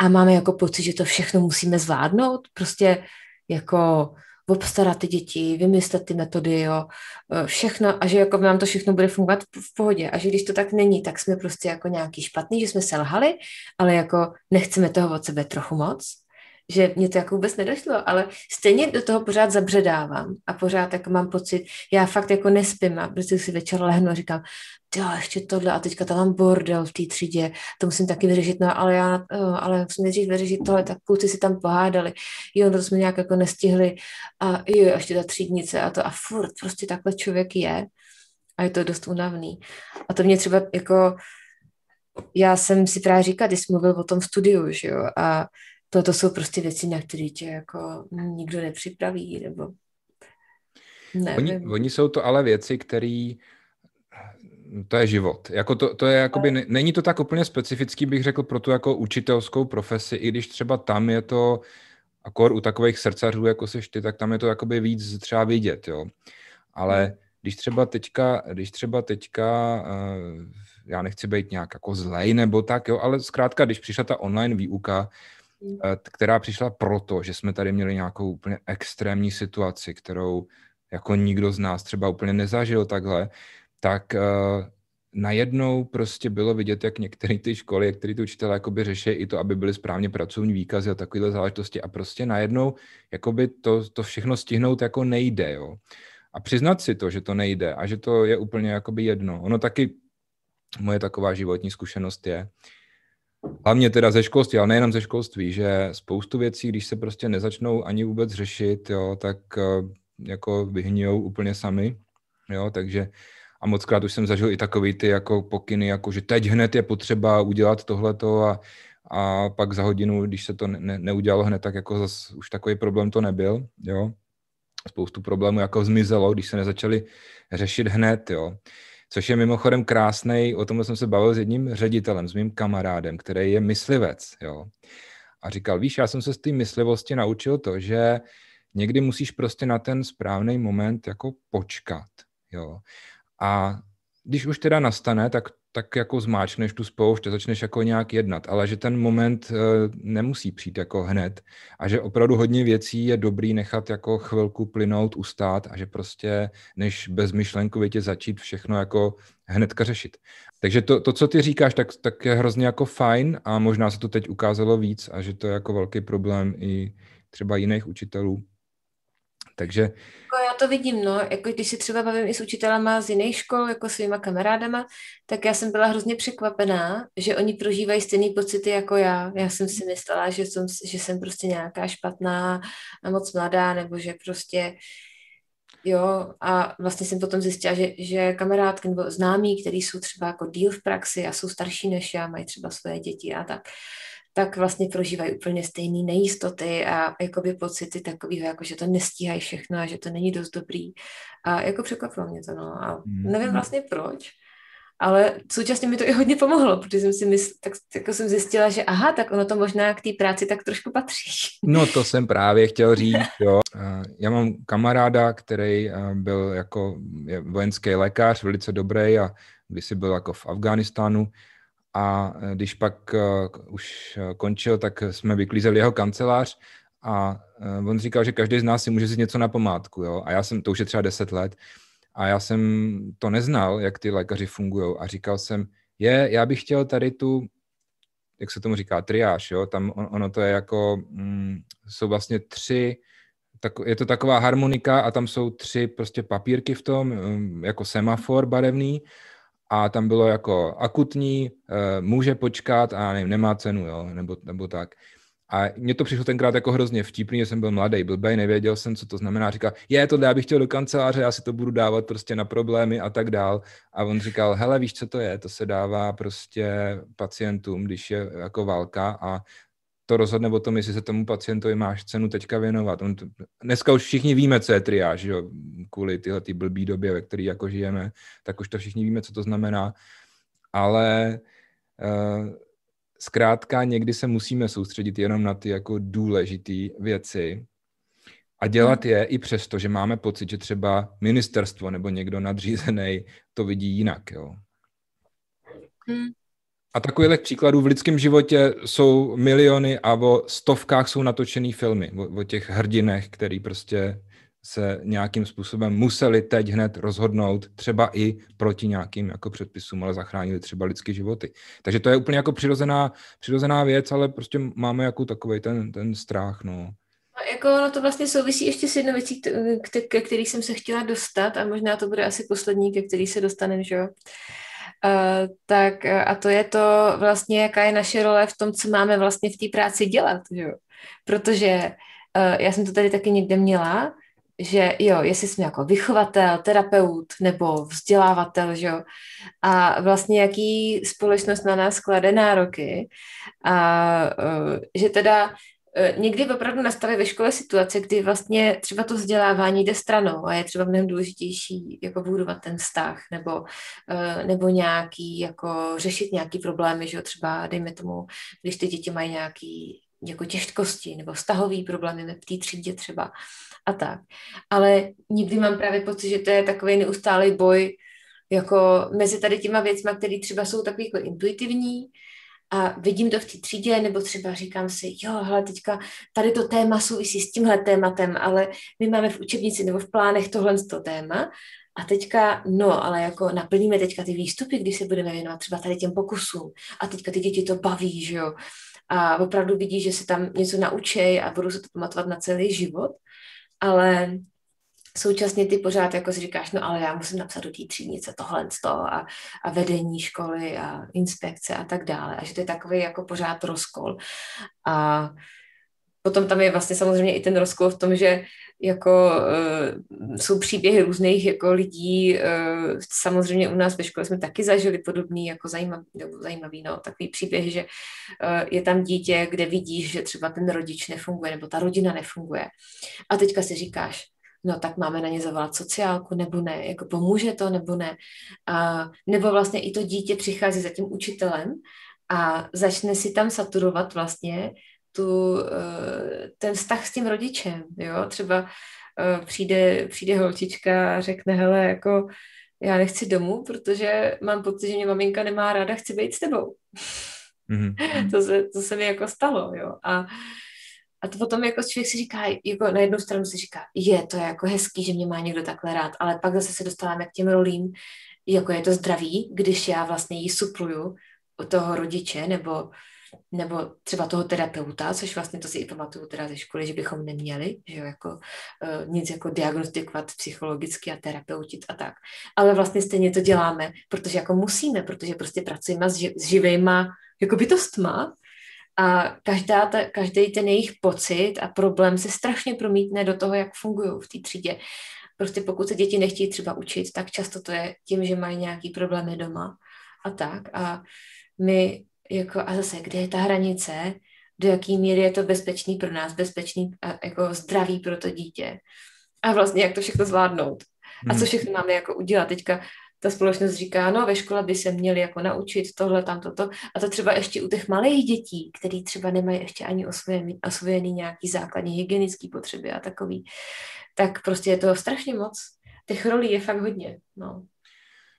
a máme jako pocit, že to všechno musíme zvládnout, prostě jako obstarat ty děti, vymyslet ty metody, jo, e, všechno a že jako nám to všechno bude fungovat v pohodě a že když to tak není, tak jsme prostě jako nějaký špatný, že jsme selhali, ale jako nechceme toho od sebe trochu moc že mě to jako vůbec nedošlo, ale stejně do toho pořád zabředávám a pořád jako mám pocit, já fakt jako nespím a prostě si večer lehnu a říkám, jo, ještě tohle a teďka tam mám bordel v té třídě, to musím taky vyřešit, no ale já, eh, ale musím nejdřív vyřešit tohle, tak kluci si tam pohádali, jo, no, to jsme nějak jako nestihli a jo, ještě ta třídnice a to a furt prostě takhle člověk je a je to dost unavný. A to mě třeba jako, já jsem si právě říkala, když jsi mluvil o tom studiu, že jo, a to, to jsou prostě věci, na které tě jako nikdo nepřipraví, nebo Oni, oni jsou to ale věci, které to je život. Jako to, to je jakoby, není to tak úplně specifický, bych řekl, pro tu jako učitelskou profesi, i když třeba tam je to, akor u takových srdcařů, jako seš ty, tak tam je to jakoby víc třeba vidět, jo. Ale hmm. když třeba teďka, když třeba teďka, eh, já nechci být nějak jako zlej nebo tak, jo, ale zkrátka, když přišla ta online výuka, Mm. Eh, která přišla proto, že jsme tady měli nějakou úplně extrémní situaci, kterou jako nikdo z nás třeba úplně nezažil takhle, tak uh, najednou prostě bylo vidět, jak některé ty školy, jak ty učitelé jakoby řeší i to, aby byly správně pracovní výkazy a takovéhle záležitosti a prostě najednou jakoby to, to všechno stihnout jako nejde, jo. A přiznat si to, že to nejde a že to je úplně jakoby jedno. Ono taky, moje taková životní zkušenost je, hlavně teda ze školství, ale nejenom ze školství, že spoustu věcí, když se prostě nezačnou ani vůbec řešit, jo, tak eh, jako vyhnijou úplně sami, jo, takže a mockrát už jsem zažil i takový ty jako pokyny, jako že teď hned je potřeba udělat tohleto a, a pak za hodinu, když se to ne, neudělalo hned, tak jako zas už takový problém to nebyl, jo. Spoustu problémů jako zmizelo, když se nezačali řešit hned, jo což je mimochodem krásný, o tomhle jsem se bavil s jedním ředitelem, s mým kamarádem, který je myslivec, jo. A říkal, víš, já jsem se z té myslivosti naučil to, že někdy musíš prostě na ten správný moment jako počkat, jo. A když už teda nastane, tak, tak jako zmáčneš tu spoušť a začneš jako nějak jednat, ale že ten moment eh, nemusí přijít jako hned a že opravdu hodně věcí je dobrý nechat jako chvilku plynout, ustát a že prostě než bezmyšlenkovitě začít všechno jako hnedka řešit. Takže to, to co ty říkáš, tak, tak je hrozně jako fajn a možná se to teď ukázalo víc a že to je jako velký problém i třeba jiných učitelů, takže... Jako já to vidím, no, jako když se třeba bavím i s učitelama z jiných škol, jako svýma kamarádama, tak já jsem byla hrozně překvapená, že oni prožívají stejné pocity jako já. Já jsem si myslela, že jsem, že jsem prostě nějaká špatná a moc mladá, nebo že prostě Jo, a vlastně jsem potom zjistila, že, že kamarádky nebo známí, který jsou třeba jako díl v praxi a jsou starší než já, mají třeba svoje děti a tak, tak vlastně prožívají úplně stejné nejistoty a jakoby pocity takového, jako že to nestíhají všechno a že to není dost dobrý. A jako překvapilo mě to, no. A mm-hmm. nevím vlastně proč, ale současně mi to i hodně pomohlo, protože jsem si mysl, tak, jako jsem zjistila, že aha, tak ono to možná k té práci tak trošku patří. No to jsem právě chtěl říct, jo. Já mám kamaráda, který byl jako vojenský lékař, velice dobrý a kdysi byl jako v Afghánistánu, a eh, když pak eh, už eh, končil, tak jsme vyklízeli jeho kancelář a on říkal, že každý z nás si může vzít něco na památku, jo? a já jsem, to už je třeba 10 let, a já jsem to neznal, jak ty lékaři fungují a říkal jsem, je, já bych chtěl tady tu, jak se tomu říká, triáž, jo? tam on, ono to je jako, mm, jsou vlastně tři, tak, je to taková harmonika a tam jsou tři prostě papírky v tom, mm, jako semafor barevný a tam bylo jako akutní, eh, může počkat a nevím, nemá cenu, jo, nebo, nebo tak. A mně to přišlo tenkrát jako hrozně vtipný, že jsem byl mladý, bej, nevěděl jsem, co to znamená. Říkal, je to, já bych chtěl do kanceláře, já si to budu dávat prostě na problémy a tak dál. A on říkal, hele, víš, co to je? To se dává prostě pacientům, když je jako válka a to rozhodne o tom, jestli se tomu pacientovi máš cenu teďka věnovat. On to, dneska už všichni víme, co je triáž, jo, kvůli tyhle ty blbý době, ve které jako žijeme, tak už to všichni víme, co to znamená. Ale uh, zkrátka někdy se musíme soustředit jenom na ty jako důležité věci a dělat je i přesto, že máme pocit, že třeba ministerstvo nebo někdo nadřízený to vidí jinak. Jo. Hmm. A takových příkladů v lidském životě jsou miliony a o stovkách jsou natočený filmy o, o těch hrdinech, který prostě se nějakým způsobem museli teď hned rozhodnout, třeba i proti nějakým jako předpisům, ale zachránili třeba lidské životy. Takže to je úplně jako přirozená, přirozená věc, ale prostě máme jako takový ten, ten strach, no. No, jako ono to vlastně souvisí ještě s jednou věcí, ke kterých jsem se chtěla dostat a možná to bude asi poslední, ke který se dostaneme, že jo? Eh, tak eh, a to je to vlastně, jaká je naše role v tom, co máme vlastně v té práci dělat, jo? protože eh, já jsem to tady taky někde měla, že jo, jestli jsme jako vychovatel, terapeut nebo vzdělávatel, že jo, a vlastně jaký společnost na nás klade nároky, a že teda Eh, někdy opravdu nastaly ve škole situace, kdy vlastně třeba to vzdělávání jde stranou a je třeba mnohem důležitější jako budovat ten vztah nebo, eh, nebo nějaký, jako řešit nějaký problémy, že jo, třeba dejme tomu, když ty děti mají nějaký jako těžkosti nebo vztahový problémy ve té třídě třeba a tak. Ale někdy mám právě pocit, že to je takový neustálý boj jako mezi tady těma věcma, které třeba jsou takový jako intuitivní, a vidím to v té třídě, nebo třeba říkám si, jo, hele, teďka tady to téma souvisí s tímhle tématem, ale my máme v učebnici nebo v plánech tohle to téma a teďka, no, ale jako naplníme teďka ty výstupy, když se budeme věnovat třeba tady těm pokusům a teďka ty děti to baví, že jo, a opravdu vidí, že se tam něco naučí a budou se to pamatovat na celý život, ale současně ty pořád jako si říkáš, no ale já musím napsat do té třídnice tohle toho a, a vedení školy a inspekce a tak dále. A že to je takový jako pořád rozkol. A potom tam je vlastně samozřejmě i ten rozkol v tom, že jako uh, jsou příběhy různých jako lidí. Uh, samozřejmě u nás ve škole jsme taky zažili podobný, jako zajímavý, zajímavý no, takový příběh, že uh, je tam dítě, kde vidíš, že třeba ten rodič nefunguje nebo ta rodina nefunguje. A teďka si říkáš, no tak máme na ně zavolat sociálku, nebo ne, jako pomůže to, nebo ne. A, nebo vlastně i to dítě přichází za tím učitelem a začne si tam saturovat vlastně tu, eh, ten vztah s tím rodičem, jo, třeba eh, přijde, přijde holčička a řekne, hele, jako já nechci domů, protože mám pocit, že mě maminka nemá ráda, chci být s tebou. Mm-hmm. to, se, to se mi jako stalo, jo, a a to potom jako člověk si říká, jako na jednu stranu si říká, je to je jako hezký, že mě má někdo takhle rád, ale pak zase se dostáváme k těm rolím, jako je to zdraví, když já vlastně ji supluju toho rodiče nebo, nebo třeba toho terapeuta, což vlastně to si i pamatuju teda ze školy, že bychom neměli, že jo, jako uh, nic jako diagnostikovat psychologicky a terapeutit a tak. Ale vlastně stejně to děláme, protože jako musíme, protože prostě pracujeme s, ži- s živýma jako bytostma, a každá ta, každý ten jejich pocit a problém se strašně promítne do toho, jak fungují v té třídě. Prostě pokud se děti nechtějí třeba učit, tak často to je tím, že mají nějaký problémy doma a tak. A my jako, a zase, kde je ta hranice, do jaký míry je to bezpečný pro nás, bezpečný a jako zdravý pro to dítě. A vlastně, jak to všechno zvládnout. A co hmm. všechno máme jako udělat. Teďka ta společnost říká, no ve škole by se měli jako naučit tohle, tam, toto. A to třeba ještě u těch malých dětí, který třeba nemají ještě ani osvojený, osvojený nějaký základní hygienický potřeby a takový. Tak prostě je to strašně moc. Těch rolí je fakt hodně. No.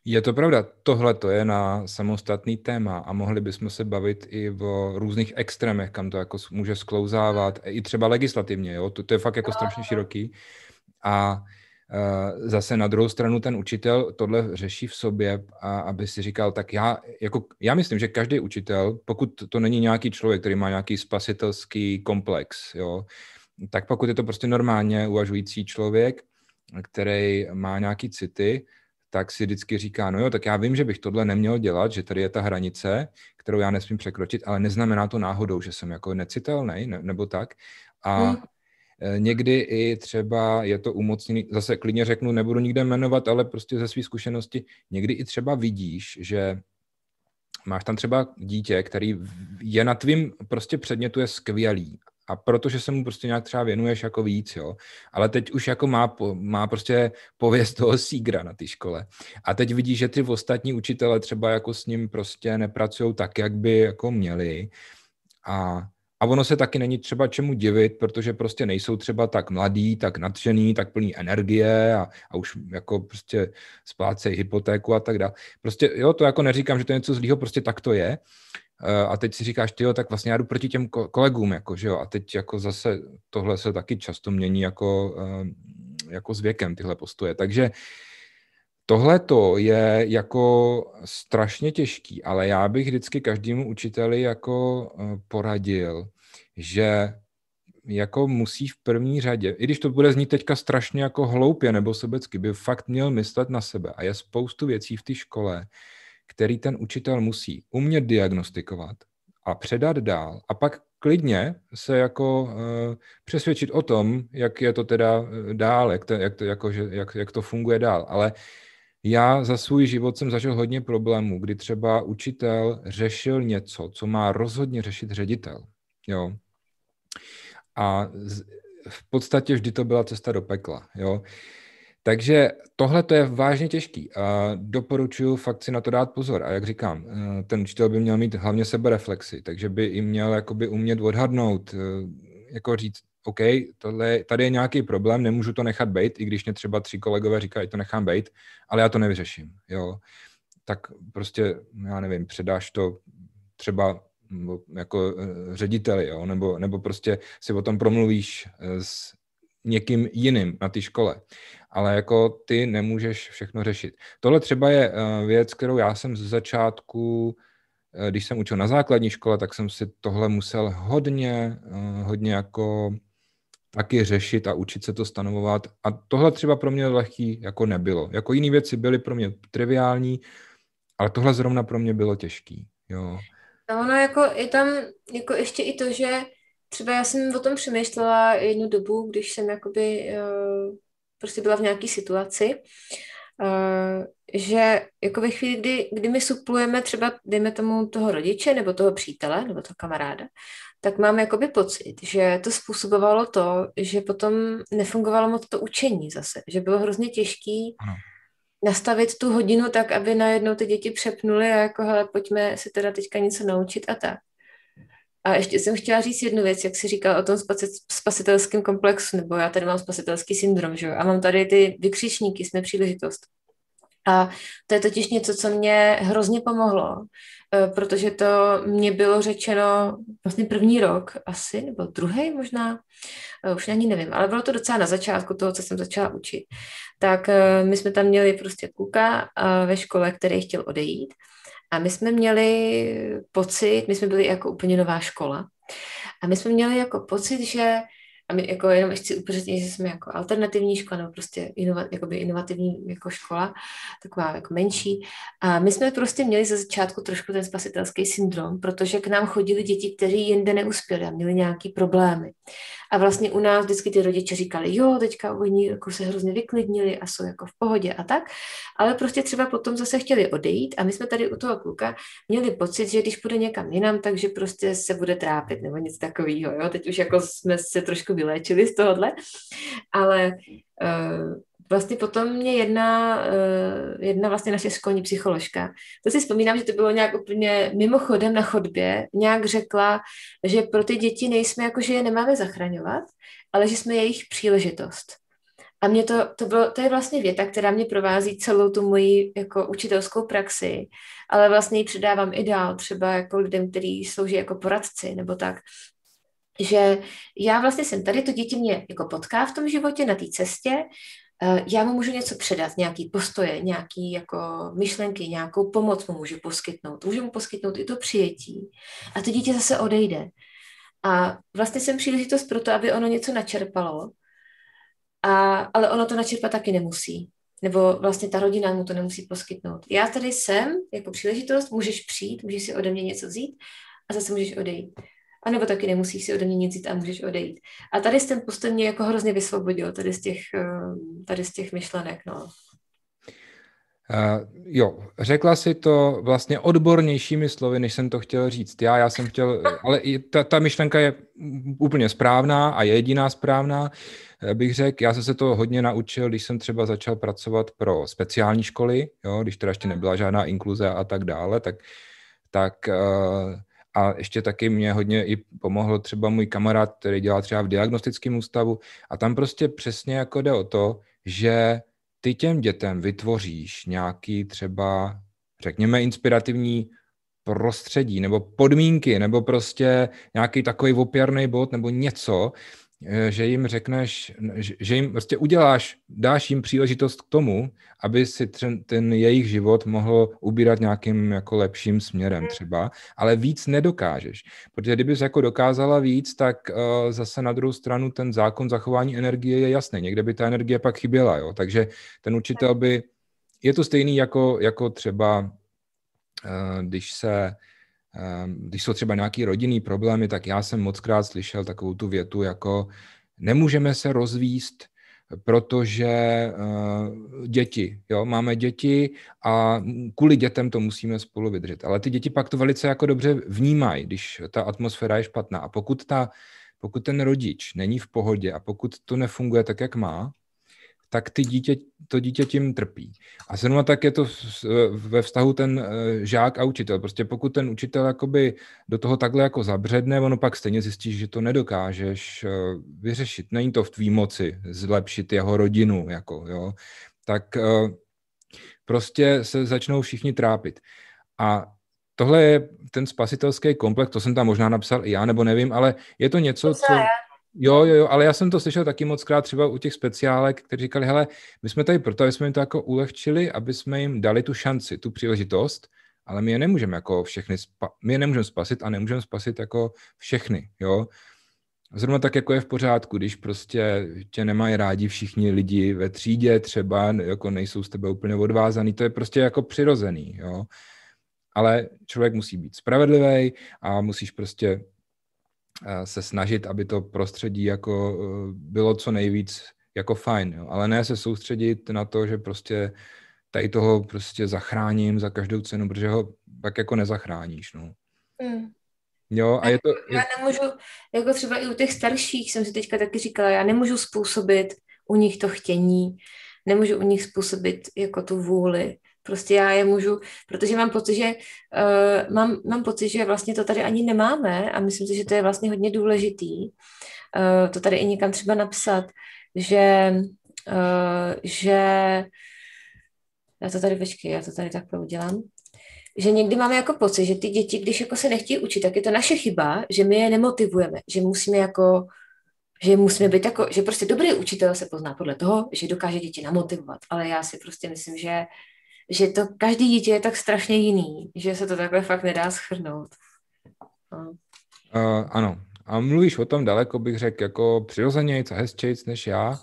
Je to pravda, tohle to je na samostatný téma a mohli bychom se bavit i v různých extremech, kam to jako může sklouzávat, i třeba legislativně, jo? To, to je fakt jako strašně široký. A Eh, zase na druhou stranu ten učitel tohle řeší v sobě, a aby si říkal, tak já, jako, já myslím, že každý učitel, pokud to není nějaký člověk, který má nějaký spasitelský komplex, jo, tak pokud je to prostě normálně uvažující člověk, který má nějaký city, tak si vždycky říká, no jo, tak já vím, že bych tohle neměl dělat, že tady je ta hranice, kterou já nesmím překročit, ale neznamená to náhodou, že jsem jako necitelný ne, nebo tak. A hmm. Eh, někdy i třeba je to umocněný, zase klidně řeknu, nebudu nikde jmenovat, ale prostě ze své zkušenosti, někdy i třeba vidíš, že máš tam třeba dítě, který je na tvým prostě předmětu je skvělý a protože se mu prostě nějak třeba věnuješ jako víc, jo, ale teď už jako má, má prostě pověst toho sígra na té škole a teď vidíš, že ty ostatní učitele třeba jako s ním prostě nepracují tak, jak by jako měli a a ono se taky není třeba čemu divit, protože prostě nejsou třeba tak mladí, tak nadšený, tak plní energie a, a už jako prostě splácejí hypotéku a tak dále. Prostě jo, to jako neříkám, že to je něco zlýho, prostě tak to je. Eh, a teď si říkáš, ty jo, tak vlastně já jdu proti těm kolegům, jako, že jo, a teď jako zase tohle se taky často mění jako, eh, jako s věkem tyhle postoje. Takže uh, Tohle to je jako strašně těžký, ale já bych vždycky každému učiteli jako eh, poradil, že jako musí v první řadě, i když to bude znít teďka strašně jako hloupě nebo sebecky, by fakt měl myslet na sebe. A je spoustu věcí v té škole, který ten učitel musí umět diagnostikovat a předat dál a pak klidně se jako uh, přesvědčit o tom, jak je to teda eh, dál, jak to, jak to, jako, že, jak, jak to funguje dál. Ale já za svůj život jsem zažil hodně problémů, kdy třeba učitel řešil něco, co má rozhodně řešit ředitel. Jo. A z, v podstatě vždy to byla cesta do pekla. Jo. Takže tohle to je vážně těžký a doporučuji fakt si na to dát pozor. A jak říkám, eh, ten učitel by měl mít hlavně sebereflexy, takže by i měl jakoby umět odhadnout, eh, jako říct, OK, tohle, tady je nějaký problém, nemůžu to nechat být, i když mě třeba tři kolegové říkají, to nechám být, ale já to nevyřeším, jo. Tak prostě, já nevím, předáš to třeba mm, jako eh, řediteli, jo, nebo, nebo prostě si o tom promluvíš eh, s někým jiným na té škole. Ale jako ty nemůžeš všechno řešit. Tohle třeba je eh, věc, kterou já jsem z začátku, když jsem učil na základní škole, tak jsem si tohle musel hodně, hodně jako taky řešit a učit se to stanovovat. A tohle třeba pro mě lehký jako nebylo. Jako jiné věci byly pro mě triviální, ale tohle zrovna pro mě bylo těžký. Jo. A ono jako je tam jako ještě i to, že třeba já jsem o tom přemýšlela jednu dobu, když jsem jakoby uh, prostě byla v nějaké situaci, uh, že jako ve chvíli, kdy, kdy my suplujeme třeba, dejme tomu toho rodiče nebo toho přítele nebo toho kamaráda, tak mám jakoby pocit, že to způsobovalo to, že potom nefungovalo moc to učení zase, že bylo hrozně těžký ano. nastavit tu hodinu tak, aby najednou ty děti přepnuly a jako, hele, pojďme se teda teďka něco naučit a tak. A ještě jsem chtěla říct jednu věc, jak jsi říkal o tom spasitelském komplexu, nebo já tady mám spasitelský syndrom, že jo? A mám tady ty vykřičníky, jsme příležitost. A to je totiž něco, co mě hrozně pomohlo Eh, protože to mě bylo řečeno vlastně první rok asi, nebo druhý možná, eh, už ani nevím, ale bylo to docela na začátku toho, co jsem začala učit. Tak eh, my jsme tam měli prostě kluka ve škole, který chtěl odejít a my jsme měli pocit, my jsme byli jako úplně nová škola a my jsme měli jako pocit, že a my jako jenom chci upřesnit, že jsme jako alternativní škola nebo prostě inova, inovativní jako škola, taková jako menší. A my jsme prostě měli ze začátku trošku ten spasitelský syndrom, protože k nám chodili děti, kteří jinde neuspěli a měli nějaký problémy. A vlastně u nás vždycky ty rodiče říkali, jo, teďka oni jako se hrozně vyklidnili a jsou jako v pohodě a tak, ale prostě třeba potom zase chtěli odejít a my jsme tady u toho kluka měli pocit, že když půjde někam jinam, takže prostě se bude trápit nebo něco takového, jo, teď už jako jsme se trošku vyléčili z tohohle, ale uh, vlastně potom mě jedna, eh, jedna vlastně naše školní psycholožka, to si vzpomínám, že to bylo nějak úplně mimochodem na chodbě, nějak řekla, že pro ty děti nejsme jako, že je nemáme zachraňovat, ale že jsme jejich příležitost. A mě to, to, bylo, to je vlastně věta, která mě provází celou tu moji jako učitelskou praxi, ale vlastně ji předávám i dál, třeba jako lidem, kteří slouží jako poradci nebo tak, že já vlastně jsem tady, to dítě mě jako potká v tom životě, na té cestě Eh, já mu můžu něco předat, nějaký postoje, nějaký jako myšlenky, nějakou pomoc mu můžu poskytnout. Můžu mu poskytnout i to přijetí. A to dítě zase odejde. A vlastně jsem příležitost pro to, aby ono něco načerpalo, a, ale ono to načerpat taky nemusí. Nebo vlastně ta rodina mu to nemusí poskytnout. Já tady jsem jako příležitost, můžeš přijít, můžeš si ode mě něco vzít a zase můžeš odejít. A nebo taky nemusíš si ode mě nic jít a můžeš odejít. A tady jsem ten postoj mě jako hrozně vysvobodil, tady z těch, ehm, tady z těch myšlenek. No. Uh, jo, řekla si to vlastně odbornějšími slovy, než jsem to chtěl říct. Já, já jsem chtěl, ale ta, ta myšlenka je úplně správná a je jediná správná, eh, bych řekl. Já jsem se to hodně naučil, když jsem třeba začal pracovat pro speciální školy, jo, když teda ještě nebyla žádná inkluze a tak dále, tak, tak uh, a ještě taky mě hodně i pomohlo třeba můj kamarád, který dělá třeba v diagnostickém ústavu a tam prostě přesně jako jde o to, že ty těm dětem vytvoříš nějaký třeba, řekněme, inspirativní prostředí nebo podmínky nebo prostě nějaký takový opěrný bod nebo něco, Eh, že jim řekneš, že jim prostě uděláš, dáš jim příležitost k tomu, aby si ten jejich život mohl ubírat nějakým jako lepším směrem hmm. třeba, ale víc nedokážeš. Protože kdybys jako dokázala víc, tak uh, zase na druhou stranu ten zákon zachování energie je jasný. Někde by ta energie pak chyběla, jo? takže ten učitel by, je to stejný jako, jako třeba, uh, když se Ehm, když jsou třeba nějaký rodinný problémy, tak já jsem mockrát slyšel takovou tu větu jako nemůžeme se rozvíst, protože uh, děti, jo, máme děti a kvůli dětem to musíme spolu vydržet. Ale ty děti pak to velice jako dobře vnímají, když ta atmosféra je špatná. A pokud, ta, pokud ten rodič není v pohodě a pokud to nefunguje tak, jak má, tak ty dítě, to dítě tím trpí. A zrovna tak je to eh, ve vztahu ten eh, žák a učitel. Prostě pokud ten učitel jakoby do toho takhle jako zabředne, ono pak stejně zjistí, že to nedokážeš eh, vyřešit. Není to v tvý moci zlepšit jeho rodinu, jako, jo. Tak prostě se začnou všichni trápit. A tohle je ten spasitelský komplex, to jsem tam možná napsal i já, nebo nevím, ale je to něco, co... Je. Jo, jo, jo, ale já jsem to slyšel taky moc krát třeba u těch speciálek, kteří říkali, hele, my jsme tady proto, aby jsme jim to jako ulehčili, aby jsme jim dali tu šanci, tu příležitost, ale my je nemůžeme jako všechny, spa- my je nemůžeme spasit a nemůžeme spasit jako všechny, jo. Zrovna tak, jako je v pořádku, když prostě tě nemají rádi všichni lidi ve třídě třeba, jako nejsou z tebe úplně odvázaný, to je prostě jako přirozený, jo. Ale člověk musí být spravedlivý a musíš prostě se snažit, aby to prostředí jako eh, bylo co nejvíc jako fajn, jo. ale ne se soustředit na to, že prostě tady toho prostě zachráním za každou cenu, protože ho pak jako nezachráníš, no. Mm. Jo, a je to... Já nemůžu, jako třeba i u těch starších jsem si teďka taky říkala, já nemůžu způsobit u nich to chtění, nemůžu u nich způsobit jako tu vůli, Prostě já je můžu, protože mám pocit, že uh, mám, mám pocit, že vlastně to tady ani nemáme a myslím si, že to je vlastně hodně důležitý. Uh, to tady i někam třeba napsat, že, uh, že já to tady večky, já to tady takhle udělám, že někdy máme jako pocit, že ty děti, když jako se nechtí učit, tak je to naše chyba, že my je nemotivujeme, že musíme jako že musíme být jako, že prostě dobrý učitel se pozná podle toho, že dokáže děti namotivovat, ale já si prostě myslím, že že to každý dítě je tak strašně jiný, že se to takhle fakt nedá schrnout. No. Uh, ano. A mluvíš o tom daleko, bych řekl, jako přirozenějc a hezčejc než já,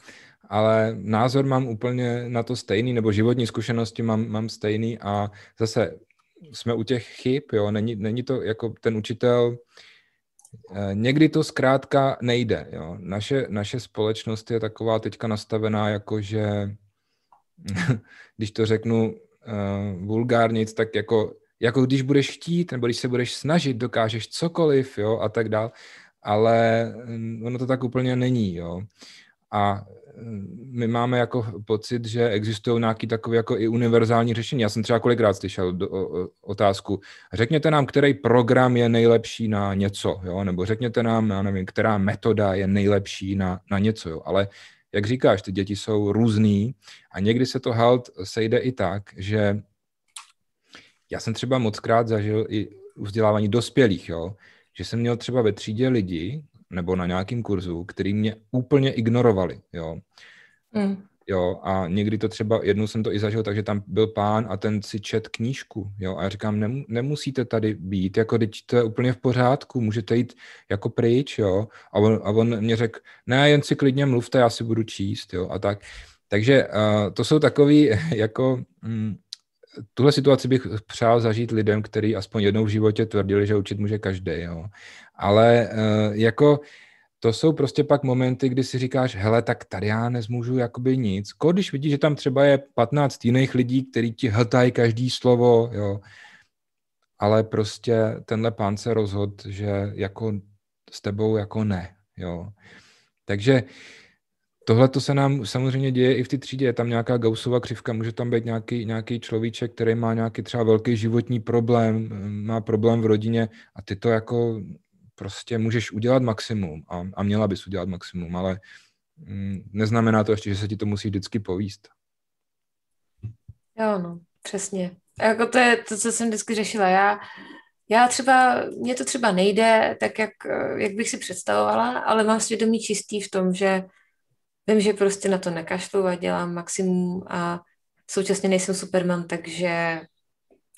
ale názor mám úplně na to stejný, nebo životní zkušenosti mám, mám stejný a zase jsme u těch chyb, jo, není, není to jako ten učitel, eh, někdy to zkrátka nejde, jo. Naše, naše společnost je taková teďka nastavená, jako že, když to řeknu, uh, eh, vulgárnic, tak jako, jako když budeš chtít, nebo když se budeš snažit, dokážeš cokoliv, jo, a tak dál, ale eh, ono to tak úplně není, jo. A eh, my máme jako pocit, že existují nějaké takové jako i univerzální řešení. Já jsem třeba kolikrát slyšel do, o, otázku, řekněte nám, který program je nejlepší na něco, jo? nebo řekněte nám, já nevím, která metoda je nejlepší na, na něco, jo? ale jak říkáš, ty děti jsou různý a někdy se to halt sejde i tak, že já jsem třeba mockrát zažil i vzdělávání dospělých, jo? že jsem měl třeba ve třídě lidi nebo na nějakém kurzu, který mě úplně ignorovali. Jo? Mm. Jo, a někdy to třeba, jednou jsem to i zažil, takže tam byl pán a ten si čet knížku, jo, a já říkám, nem, nemusíte tady být, jako teď to je úplně v pořádku, můžete jít jako pryč, jo, a on, a on mě řekl, ne, jen si klidně mluvte, já si budu číst, jo, a tak. Takže uh, to jsou takový, jako, mm, tuhle situaci bych přál zažít lidem, kteří aspoň jednou v životě tvrdili, že učit může každý, jo. Ale uh, jako, uh, to jsou prostě pak momenty, kdy si říkáš, hele, tak tady já nezmůžu jakoby nic. Ko, když vidíš, že tam třeba je 15 jiných lidí, který ti hltají každý slovo, jo, ale prostě tenhle pán se rozhod, že jako s tebou jako ne, jo. Takže tohle to se nám samozřejmě děje i v té třídě, je tam nějaká gausová křivka, může tam být nějaký, nějaký človíček, který má nějaký třeba velký životní problém, má problém v rodině a ty to jako prostě můžeš udělat maximum a, a měla bys udělat maximum, ale mm, neznamená to ještě, že se ti to musí vždycky povíst. Jo, no, přesně. jako to je to, co jsem vždycky řešila. Já, já třeba, mně to třeba nejde tak, jak, jak bych si představovala, ale mám svědomí čistý v tom, že vím, že prostě na to nekašlu a dělám maximum a současně nejsem superman, takže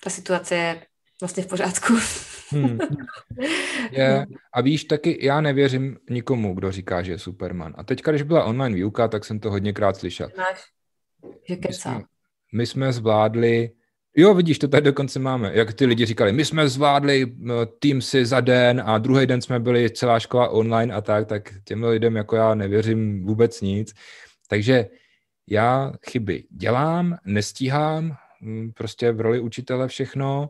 ta situace je vlastně v pořádku. Hmm. Je. No. A víš, taky já nevěřím nikomu, kdo říká, že je Superman. A teďka, když byla online výuka, tak jsem to hodněkrát slyšel. že my jsme, my jsme zvládli Jo, vidíš, to tady dokonce máme. Jak ty lidi říkali, my jsme zvládli tým si za den a druhý den jsme byli celá škola online a tak, tak těm lidem jako já nevěřím vůbec nic. Takže já chyby dělám, nestíhám, prostě v roli učitele všechno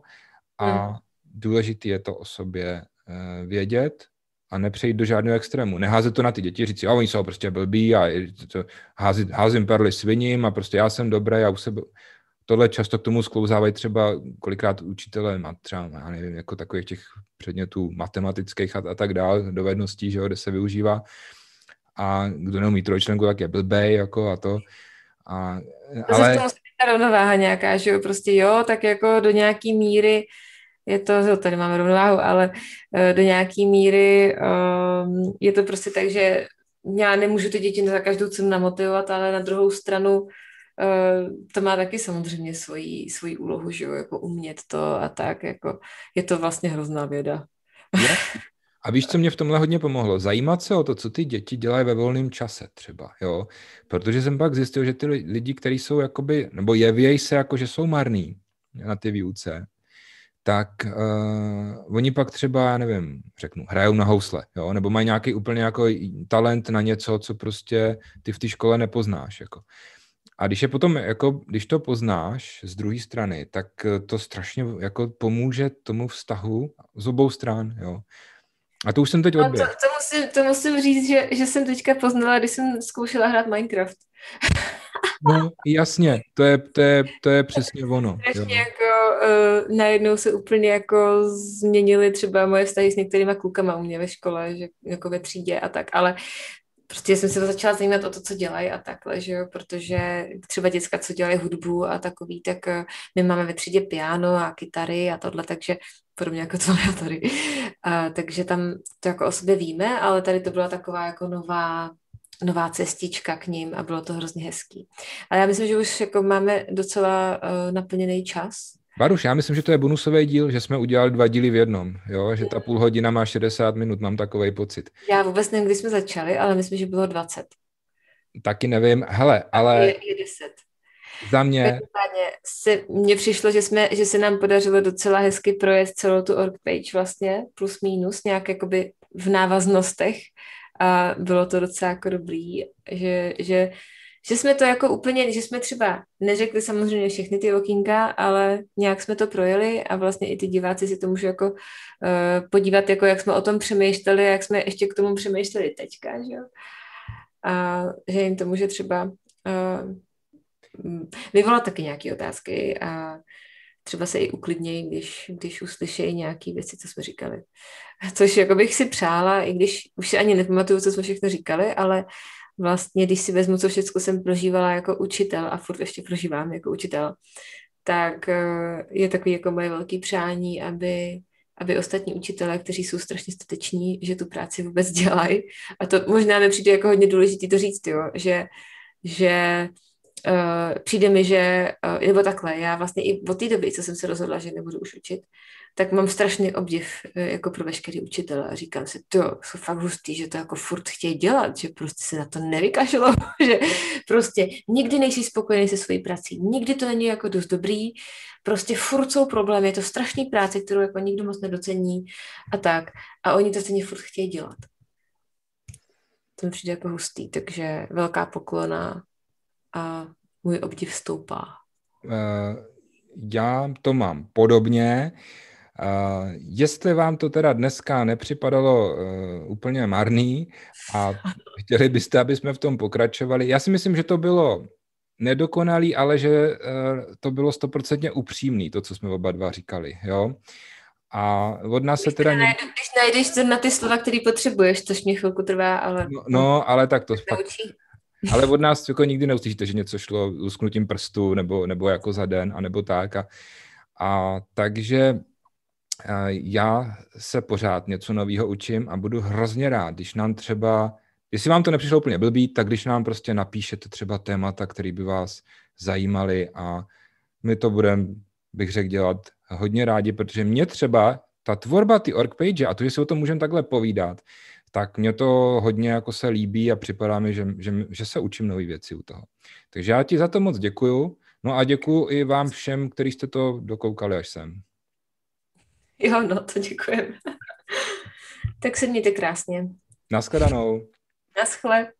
a hmm důležité je to o sobě eh, vědět a nepřejít do žádného extrému. Neházet to na ty děti, říct si, oni jsou prostě blbí a to, házit, házím perly sviním a prostě já jsem dobrý, já u sebe... Tohle často k tomu sklouzávají třeba kolikrát učitelé, má třeba, já nevím, jako takových těch předmětů matematických a, a tak dál, dovedností, že jo, kde se využívá. A kdo neumí trojčlenku, tak je blbej, jako a to. A, ale... To je rovnováha nějaká, že jo, prostě jo, tak jako do nějaký míry je to, jo, tady máme rovnováhu, ale eh, do nějaké míry ehm, je to prostě tak, že já nemůžu ty děti za každou cenu namotivovat, ale na druhou stranu eh, to má taky samozřejmě svoji, svoji úlohu, že jo, jako umět to a tak, jako je to vlastně hrozná věda. Je? A víš, co mě v tomhle hodně pomohlo? Zajímat se o to, co ty děti dělají ve volném čase třeba, jo? Protože jsem pak zjistil, že ty lidi, kteří jsou jakoby, nebo jevějí se jako, že jsou marní na ty výuce, tak uh, oni pak třeba, já nevím, řeknu, hrajou na housle, jo, nebo mají nějaký úplně jako talent na něco, co prostě ty v té škole nepoznáš, jako. A když je potom, jako, když to poznáš z druhé strany, tak eh, to strašně jako pomůže tomu vztahu z obou stran, jo. A to už jsem teď no, odběhl. To, to, musím, to musím říct, že, že jsem teďka poznala, když jsem zkoušela hrát Minecraft. no, jasně, to je, to je, to je přesně ono. Strašně jo. jako uh, najednou se úplně jako změnily třeba moje vztahy s některýma klukama u mě ve škole, že jako ve třídě a tak, ale prostě jsem se začala zajímat o to, co dělají a takhle, že jo, protože třeba děcka, co dělají hudbu a takový, tak eh, my máme ve třídě piano a kytary a tohle, takže podobně jako tvoje tady. A, takže tam to jako o sobě víme, ale tady to byla taková jako nová nová cestička k ním a bylo to hrozně hezký. Ale já myslím, že už jako máme docela uh, naplněný čas, Baruš, já myslím, že to je bonusový díl, že jsme udělali dva díly v jednom, jo? že ta půl hodina má 60 minut, mám takový pocit. Já vůbec nevím, kdy jsme začali, ale myslím, že bylo 20. Taky nevím, hele, ale... Je, je 10. Za mě... Se, mně přišlo, že, jsme, že se nám podařilo docela hezky projet celou tu org page vlastně, plus minus, nějak jakoby v návaznostech a bylo to docela jako dobrý, že, že že jsme to jako úplně, že jsme třeba neřekli samozřejmě všechny ty okýnka, ale nějak jsme to projeli a vlastně i ty diváci si to můžou jako uh, podívat, jako jak jsme o tom přemýšleli jak jsme ještě k tomu přemýšleli teďka, že jo. A že jim to může třeba uh, vyvolat taky nějaké otázky a třeba se i uklidnějí, když, když uslyšejí nějaké věci, co jsme říkali. Což jako bych si přála, i když už si ani nepamatuju, co jsme všechno říkali, ale vlastně, když si vezmu, co všechno jsem prožívala jako učitel a furt ještě prožívám jako učitel, tak eh, je takový jako moje velké přání, aby, aby ostatní učitelé, kteří jsou strašně stateční, že tu práci vůbec dělají. A to možná mi přijde jako hodně důležité to říct, jo, že, že Uh, přijde mi, že, uh, nebo takhle, já vlastně i od té doby, co jsem se rozhodla, že nebudu už učit, tak mám strašný obdiv eh, jako pro veškerý učitele a říkám si, to jsou fakt hustý, že to jako furt chtějí dělat, že prostě se na to nevykašlo, že prostě nikdy nejsi spokojený se svojí prací, nikdy to není jako dost dobrý, prostě furt jsou problémy, je to strašný práce, kterou jako nikdo moc nedocení a tak. A oni to stejně furt chtějí dělat. To mi přijde jako hustý, takže velká poklona a můj obdiv stoupá. Uh, já to mám podobně. Uh, a jestli vám to teda dneska nepřipadalo uh, úplně marný a chtěli byste, aby jsme v tom pokračovali, já si myslím, že to bylo nedokonalý, ale že uh, to bylo stoprocentně upřímný, to, co jsme oba dva říkali, jo. A od nás když se teda... Najdu, když najdeš na ty slova, které potřebuješ, což mě chvilku trvá, ale... No, no ale tak to fakt... Ale od nás jako nikdy neuslyšíte, že něco šlo lusknutím prstu nebo, nebo jako za den, anebo tak. A, a takže já se pořád něco nového učím a budu hrozně rád, když nám třeba, jestli vám to nepřišlo úplně blbý, tak když nám prostě napíšete třeba témata, které by vás zajímaly a my to budeme, bych řekl, dělat hodně rádi, protože mě třeba ta tvorba ty org page a to, že si o tom můžeme takhle povídat, tak mě to hodně jako se líbí a připadá mi, že, že, že se učím nové věci u toho. Takže já ti za to moc děkuju. No a děkuji i vám všem, kteří jste to dokoukali až sem. Jo, no, to děkujeme. tak se mějte krásně. Naschledanou. Naschle.